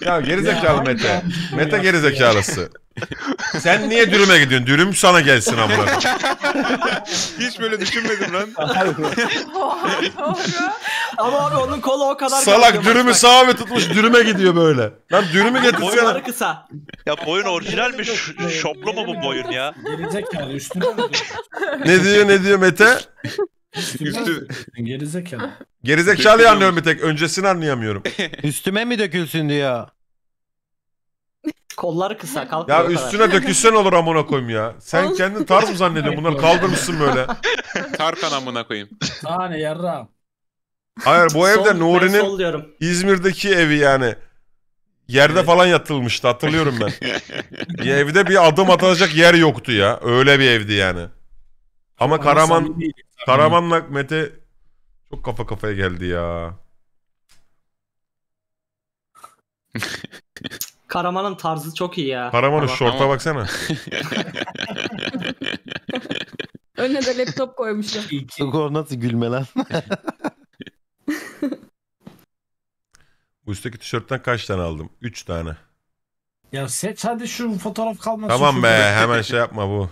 S4: Ya gerizekalı Mete. Mete gerizekalısı.
S1: Sen niye dürüme gidiyorsun? Dürüm sana gelsin amına.
S2: Hiç böyle düşünmedim lan. Ama abi onun kolu o
S3: kadar Salak kalkıyor dürümü sağa mı tutmuş
S1: dürüme gidiyor böyle. Lan dürümü getirsene. Boyunları
S3: kısa. Ya boyun orijinal mi? Ş- Şoplu mu bu boyun ya? Gelecek yani üstüne mi? ne diyor
S1: ne diyor Mete?
S4: Üstü...
S1: Gerizekalı. Gerizekalı anlıyorum bir tek. Öncesini anlayamıyorum. Üstüme mi dökülsün diyor. Kolları kısa kalkmıyor. Ya üstüne dökülsen olur amına koyayım ya. Sen kendin tarz mı zannediyorsun? Bunları kaldırmışsın böyle.
S5: Tarkan amına
S1: koyayım.
S4: Tane yarram. Hayır bu evde Nuri'nin
S1: İzmir'deki evi yani. Yerde evet. falan yatılmıştı hatırlıyorum ben. bir evde bir adım atacak yer yoktu ya. Öyle bir evdi yani. Ama Karaman samimi, Karaman'la Mete çok kafa kafaya geldi ya.
S2: Karaman'ın tarzı çok iyi ya. Karaman'ın Tamam. şorta Tamam. baksana.
S4: Önüne de laptop koymuşlar. İki.
S1: nasıl gülme lan? Bu üstteki tişörtten kaç tane aldım? 3 tane. Ya seç hadi şu fotoğraf kalmasın. Tamam be hemen şey yapma bu.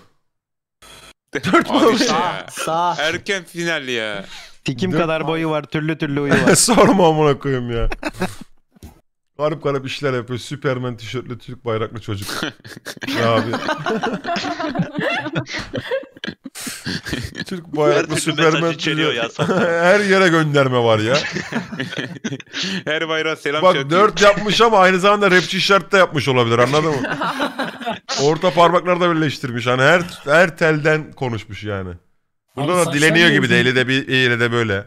S1: Dört Abi
S5: işte Sağ. Erken final
S1: ya. Tikim kadar boyu var, türlü türlü uyu var. Sorma amına koyayım ya. garip garip işler yapıyor. Superman tişörtlü Türk bayraklı çocuk. abi.
S4: Türk bayraklı Süpermen.
S1: içeriyor ya Her yere gönderme var ya. Her bayrağa selam Bak dört yapmış ama aynı zamanda rapçi işaret de yapmış olabilir anladın mı? Orta parmaklar da birleştirmiş. Hani her her telden konuşmuş yani. Burada da dileniyor gibi de. Eli de bir eli de böyle.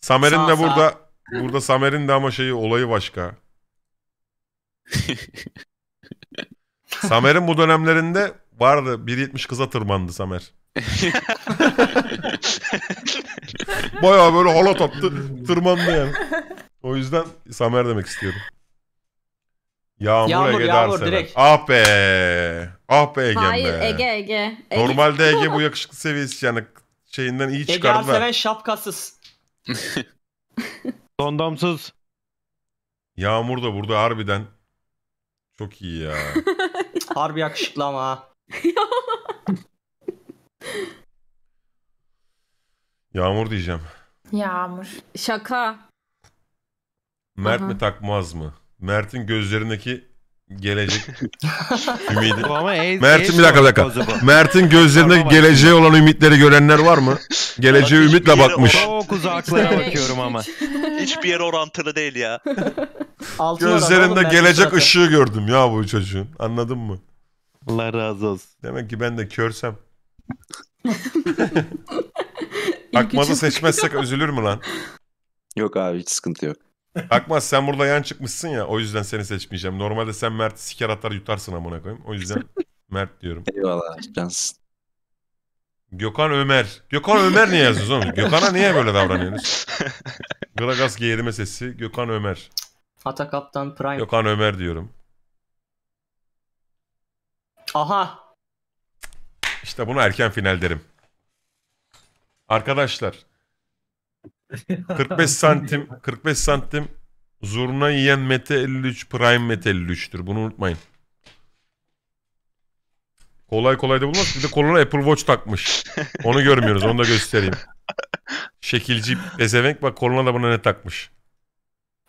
S1: Samer'in de sağ. burada burada Samer'in de ama şeyi olayı başka. Samer'in bu dönemlerinde vardı 1.70 kıza tırmandı Samer. Baya böyle halat attı tırmandı yani. O yüzden Samer demek istiyorum. Yağmur, Yağmur Ege Yağmur derseler. direkt. Ah be. Ah be Ege'm Hayır be. Ege Ege. Ege. Normalde Ege bu yakışıklı seviyesi yani şeyinden iyi Ege çıkardı. Ege Arsenen
S2: şapkasız.
S1: Kondamsız. Yağmur da burada harbiden çok iyi ya.
S2: Harbi yakışıklı ama.
S1: Yağmur diyeceğim.
S4: Yağmur. Şaka.
S1: Mert Aha. mi takmaz mı? Mert'in gözlerindeki gelecek ümidi. Mert'in bir dakika bir dakika. Mert'in gözlerinde geleceğe olan ümitleri görenler var mı? Geleceğe Hiçbir ümitle bakmış. Çok
S4: uzaklara bakıyorum
S3: ama. Hiçbir yer
S4: orantılı değil ya. Gözlerinde gelecek ışığı
S1: gördüm ya bu çocuğun. Anladın mı? Allah razı olsun. Demek ki ben de körsem.
S3: Akmaz'ı seçmezsek üzülür mü lan? Yok abi hiç sıkıntı yok.
S1: Akmaz sen burada yan çıkmışsın ya o yüzden seni seçmeyeceğim. Normalde sen Mert siker atar yutarsın amına koyayım. O yüzden Mert diyorum. Eyvallah cansın. Gökhan Ömer. Gökhan Ömer niye yazıyorsun? oğlum? Gökhan'a niye böyle davranıyorsunuz? Gragas G7 sesi Gökhan Ömer.
S2: Hata Kaptan
S1: Prime. Gökhan Ömer diyorum. Aha. İşte bunu erken final derim. Arkadaşlar 45 santim 45 santim zurna yiyen Mete 53 Prime Mete 53'tür. Bunu unutmayın. Kolay kolay da bulmaz. Bir de koluna Apple Watch takmış. Onu görmüyoruz. Onu da göstereyim. Şekilci pezevenk bak koluna da buna ne takmış.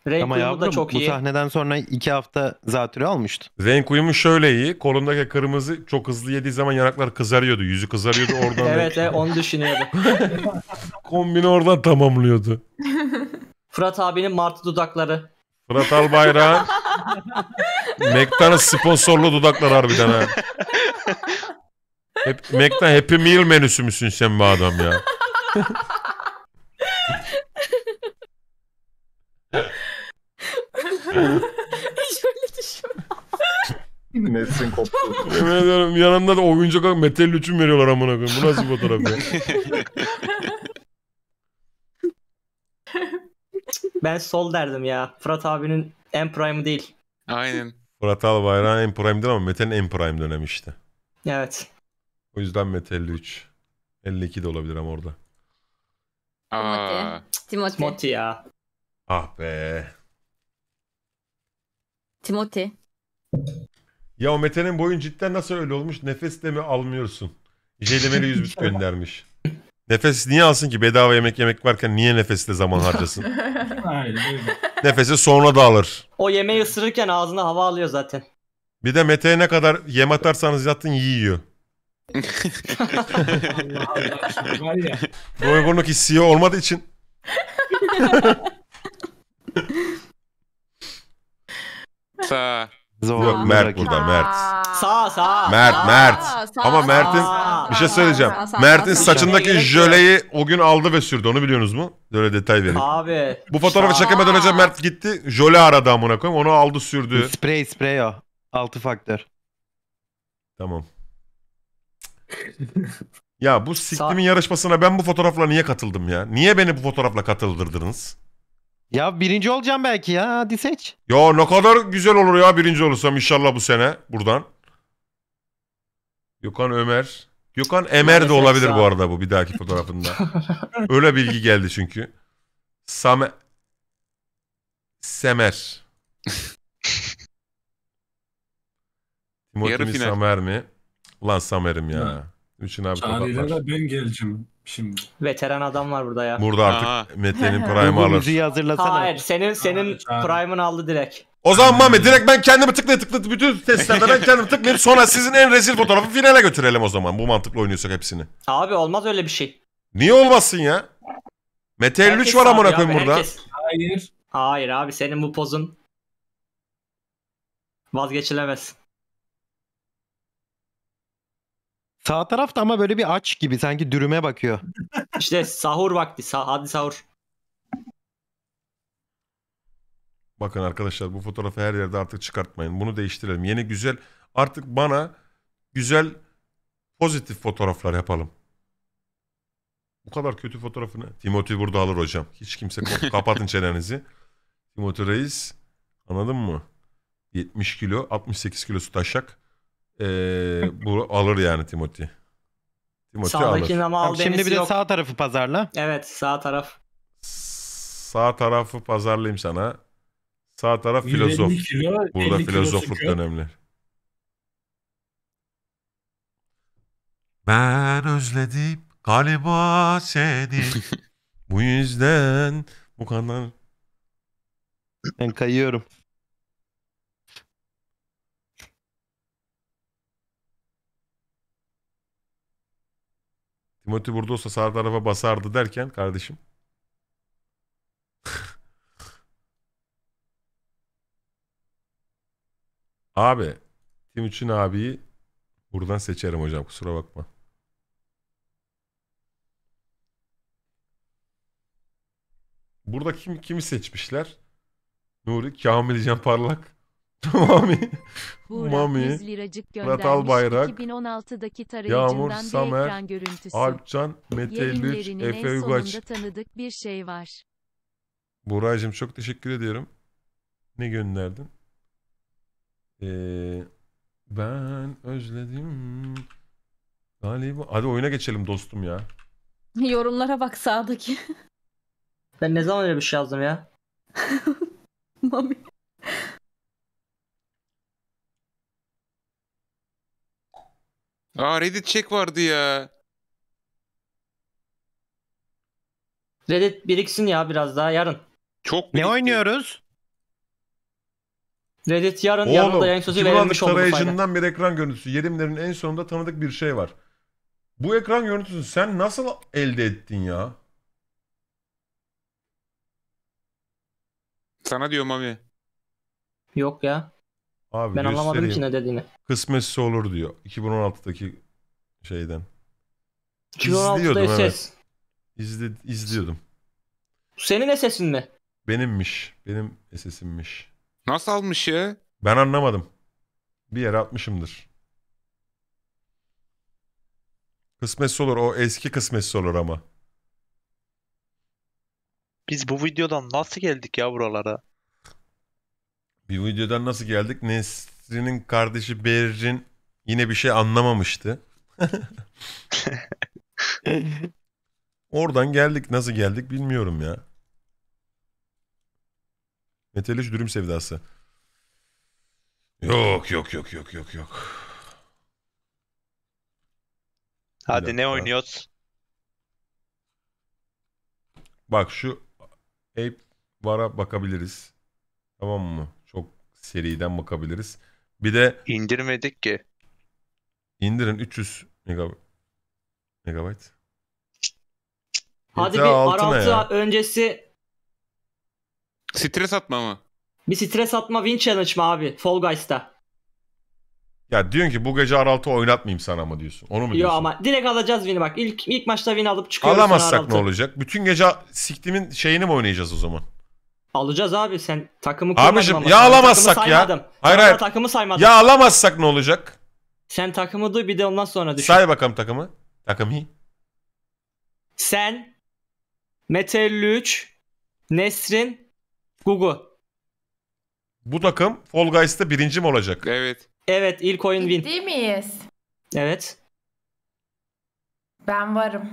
S1: Renk Ama yavrum, da çok bu iyi. sahneden sonra iki hafta zatürre almıştı. Renk uyumu şöyle iyi. Kolundaki kırmızı çok hızlı yediği zaman yanaklar kızarıyordu. Yüzü kızarıyordu oradan. evet evet onu düşünüyordu. Kombini oradan tamamlıyordu. Fırat abinin martı dudakları. Fırat Albayrak'ın McDonald's sponsorlu dudaklar harbiden ha. Hep, McDonald's Happy Meal menüsü müsün sen bu adam ya?
S4: Şöyle düşün. Nesrin koptu. Yemin
S1: ediyorum yanımda da oyuncak olarak metal lütüm veriyorlar amına koyayım. Bu nasıl fotoğraf ya?
S2: Ben sol derdim ya. Fırat abinin en prime'ı değil. Aynen.
S1: Fırat Albayrak'ın en prime'den ama Mete'nin en prime dönemi işte. Evet. O yüzden Mete 53. 52 de olabilir ama orada. Aa,
S4: Timothy. Timothy
S1: ya. Ah be. Timothy. Ya o Mete'nin boyun cidden nasıl öyle olmuş? Nefes de mi almıyorsun? Jelimeli 100 bit göndermiş. Nefes niye alsın ki? Bedava yemek yemek varken niye nefesle zaman harcasın?
S4: Aynen
S1: Nefesi sonra da alır.
S2: O yemeği ısırırken ağzına hava alıyor zaten.
S1: Bir de Mete'ye ne kadar yem atarsanız zaten yiyor. Allah
S4: Allah. şimdi
S1: Var ya. olmadığı için.
S5: Sağ.
S1: Zor. Yok Mert burada Mert.
S2: Sağ sağ. Mert Mert.
S1: sağ, Ama Mert'in bir şey söyleyeceğim. Mert'in saçındaki jöleyi o gün aldı ve sürdü onu biliyorsunuz mu? Böyle detay verin. Abi. Bu fotoğrafı çekemeden önce Mert gitti. Jöle aradı amına koyayım. Onu aldı sürdü. Spray spray o. Altı faktör. Tamam. Ya bu siktimin yarışmasına ben bu fotoğrafla niye katıldım ya? Niye beni bu fotoğrafla katıldırdınız? Ya birinci olacağım belki ya. Hadi seç. Ya ne kadar güzel olur ya birinci olursam inşallah bu sene buradan. Gökhan Ömer. Gökhan Emer de olabilir bu arada bu bir dahaki fotoğrafında. Öyle bilgi geldi çünkü. Same... Semer.
S4: Timothy mi final. Samer
S1: mi? Ulan Samer'im ya. Hı. Üçün abi da kapatlar.
S4: ben geleceğim şimdi.
S2: Veteran adam var burada ya. Burada Aha. artık Mete'nin prime Bu alır. müziği hazırlasana. Hayır senin senin Çağrı. prime'ını aldı direkt.
S1: O zaman Mami direkt ben kendimi tıklaya tıklayıp bütün testlerde ben kendimi tıklayayım. Sonra sizin en rezil fotoğrafı finale götürelim o zaman. Bu mantıkla oynuyorsak hepsini. Abi olmaz öyle bir şey. Niye olmasın ya? Mete 53 var amına abi, koyayım burada. herkes.
S2: Hayır. Hayır abi senin bu pozun vazgeçilemez. Sağ tarafta ama böyle bir aç gibi sanki dürüme bakıyor. İşte sahur vakti. Sa hadi sahur.
S1: Bakın arkadaşlar bu fotoğrafı her yerde artık çıkartmayın. Bunu değiştirelim. Yeni güzel artık bana güzel pozitif fotoğraflar yapalım. Bu kadar kötü fotoğrafını. Timothy burada alır hocam. Hiç kimse kapatın çenenizi. Timothy Reis anladın mı? 70 kilo 68 kilosu taşak. Ee, bu alır yani Timothy. Timothy Sağdakinin alır.
S3: al Şimdi bir de yok.
S2: sağ tarafı
S1: pazarla. Evet sağ taraf. Sağ tarafı pazarlayayım sana. Sağ taraf filozof. kilo, Burada filozofluk da önemli. Ben özledim galiba seni. bu yüzden bu kadar Ben kayıyorum. Timothy burada olsa sağ tarafa basardı derken kardeşim. Abi Timuçin abiyi buradan seçerim hocam kusura bakma. Burada kim kimi seçmişler? Nuri Kamil Can Parlak. Mami. Mami. Ratal Bayrak.
S4: 2016'daki tarayıcından Yağmur, bir Samer, ekran görüntüsü. Alpcan, Mete Lüç, Efe Ugaç. tanıdık bir şey var.
S1: Buraycığım çok teşekkür ediyorum. Ne gönderdin? Ee, ben özledim. Galiba. Hadi oyuna geçelim dostum ya.
S2: Yorumlara
S4: bak sağdaki.
S2: Ben ne zaman öyle bir şey yazdım ya?
S4: Mami.
S5: Aa Reddit check vardı ya.
S2: Reddit biriksin ya biraz daha yarın. Çok Ne oynuyoruz? Reddit yarın yarın da yayın sözü kim verilmiş oldu tarayıcından
S1: bir ekran görüntüsü. Yerimlerin en sonunda tanıdık bir şey var. Bu ekran görüntüsünü sen nasıl elde ettin ya?
S5: Sana diyorum abi. Yok ya.
S1: Abi ben anlamadım ki ne dediğini. Kısmetse olur diyor. 2016'daki şeyden. 2016'da ses. Evet. İzle, izliyordum.
S2: Senin esesin mi?
S1: Benimmiş. Benim esesimmiş.
S5: Nasıl almış ya?
S1: Ben anlamadım. Bir yere atmışımdır. Kısmetse olur. O eski kısmetse olur ama.
S3: Biz bu videodan nasıl geldik ya buralara?
S1: Bir videodan nasıl geldik? Nesrin'in kardeşi Berrin yine bir şey anlamamıştı. Oradan geldik. Nasıl geldik bilmiyorum ya. Meteliş dürüm sevdası. Yok yok yok
S3: yok yok yok. Hadi ne oynuyoruz?
S1: Bak şu Ape Var'a bakabiliriz. Tamam mı? seriden bakabiliriz. Bir de indirmedik ki. İndirin 300 megab megabayt. Hadi bir R6
S2: öncesi
S1: Stres atma mı?
S2: Bir stres atma win challenge mı abi Fall Guys'ta?
S1: Ya diyorsun ki bu gece R6 oynatmayayım sana mı diyorsun? Onu mu diyorsun? Yok
S2: ama direkt alacağız win'i bak. İlk ilk maçta win alıp çıkıyoruz. Alamazsak ne
S1: olacak? Bütün gece siktimin şeyini mi oynayacağız o zaman?
S2: Alacağız abi sen takımı kurmadın Abicim ama. ya alamazsak ya. Hayır, hayır. takımı saymadım. Ya
S1: alamazsak ne olacak? Sen takımı duy bir de ondan sonra düşün. Say bakalım takımı. Takımı
S2: Sen, Mete 53, Nesrin, Gugu.
S1: Bu takım Fall Guys'ta birinci mi olacak? Evet. Evet ilk oyun win.
S3: Ciddi miyiz? Evet. Ben varım.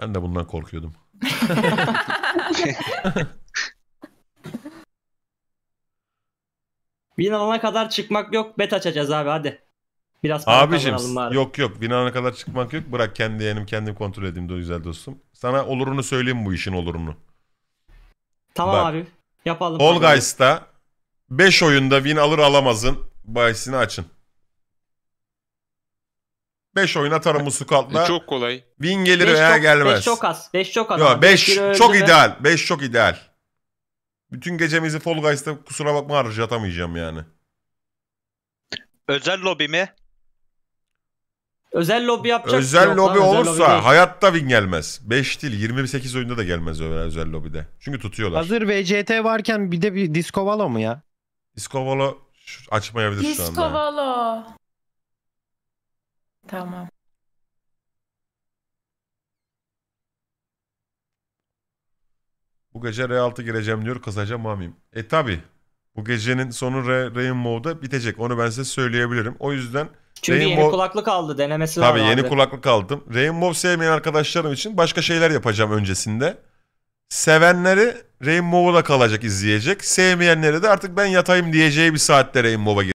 S1: Ben de bundan korkuyordum.
S2: Bin kadar çıkmak yok. Bet açacağız abi hadi. Biraz para Abicim kazanalım bari.
S1: yok yok binana kadar çıkmak yok. Bırak kendi yeğenim kendim kontrol edeyim de güzel dostum. Sana olurunu söyleyeyim bu işin olurunu. Tamam bak. abi. Yapalım. Fall Guys'ta 5 oyunda win alır alamazın bahisini açın. 5 oynatarım Musukat'la. E, çok kolay. Win gelir beş veya çok, gelmez. 5 çok az. 5 çok az. 5 çok ideal. 5 çok ideal. Bütün gecemizi Fall Guys'ta kusura bakma harcatamayacağım yani.
S2: Özel lobi mi? Özel lobi yapacak. Özel şey yok, lobi lan, olursa özel lobi
S1: hayatta win gelmez. 5 değil 28 oyunda da gelmez öyle özel lobide. Çünkü tutuyorlar. Hazır VCT varken bir de bir Discovalo mu ya? Discovalo açmayabilir Discovalo. şu anda.
S4: Discovalo. Tamam.
S1: Bu gece R6 gireceğim diyor kısaca mamim. E tabi. Bu gecenin sonu Re Rainbow'da bitecek. Onu ben size söyleyebilirim. O yüzden Çünkü Rainbow... yeni
S2: kulaklık aldı denemesi lazım. Tabii yeni abi. kulaklık
S1: aldım. Rainbow sevmeyen arkadaşlarım için başka şeyler yapacağım öncesinde. Sevenleri Rainbow'da kalacak izleyecek. Sevmeyenleri de artık ben yatayım diyeceği bir saatte Rainbow'a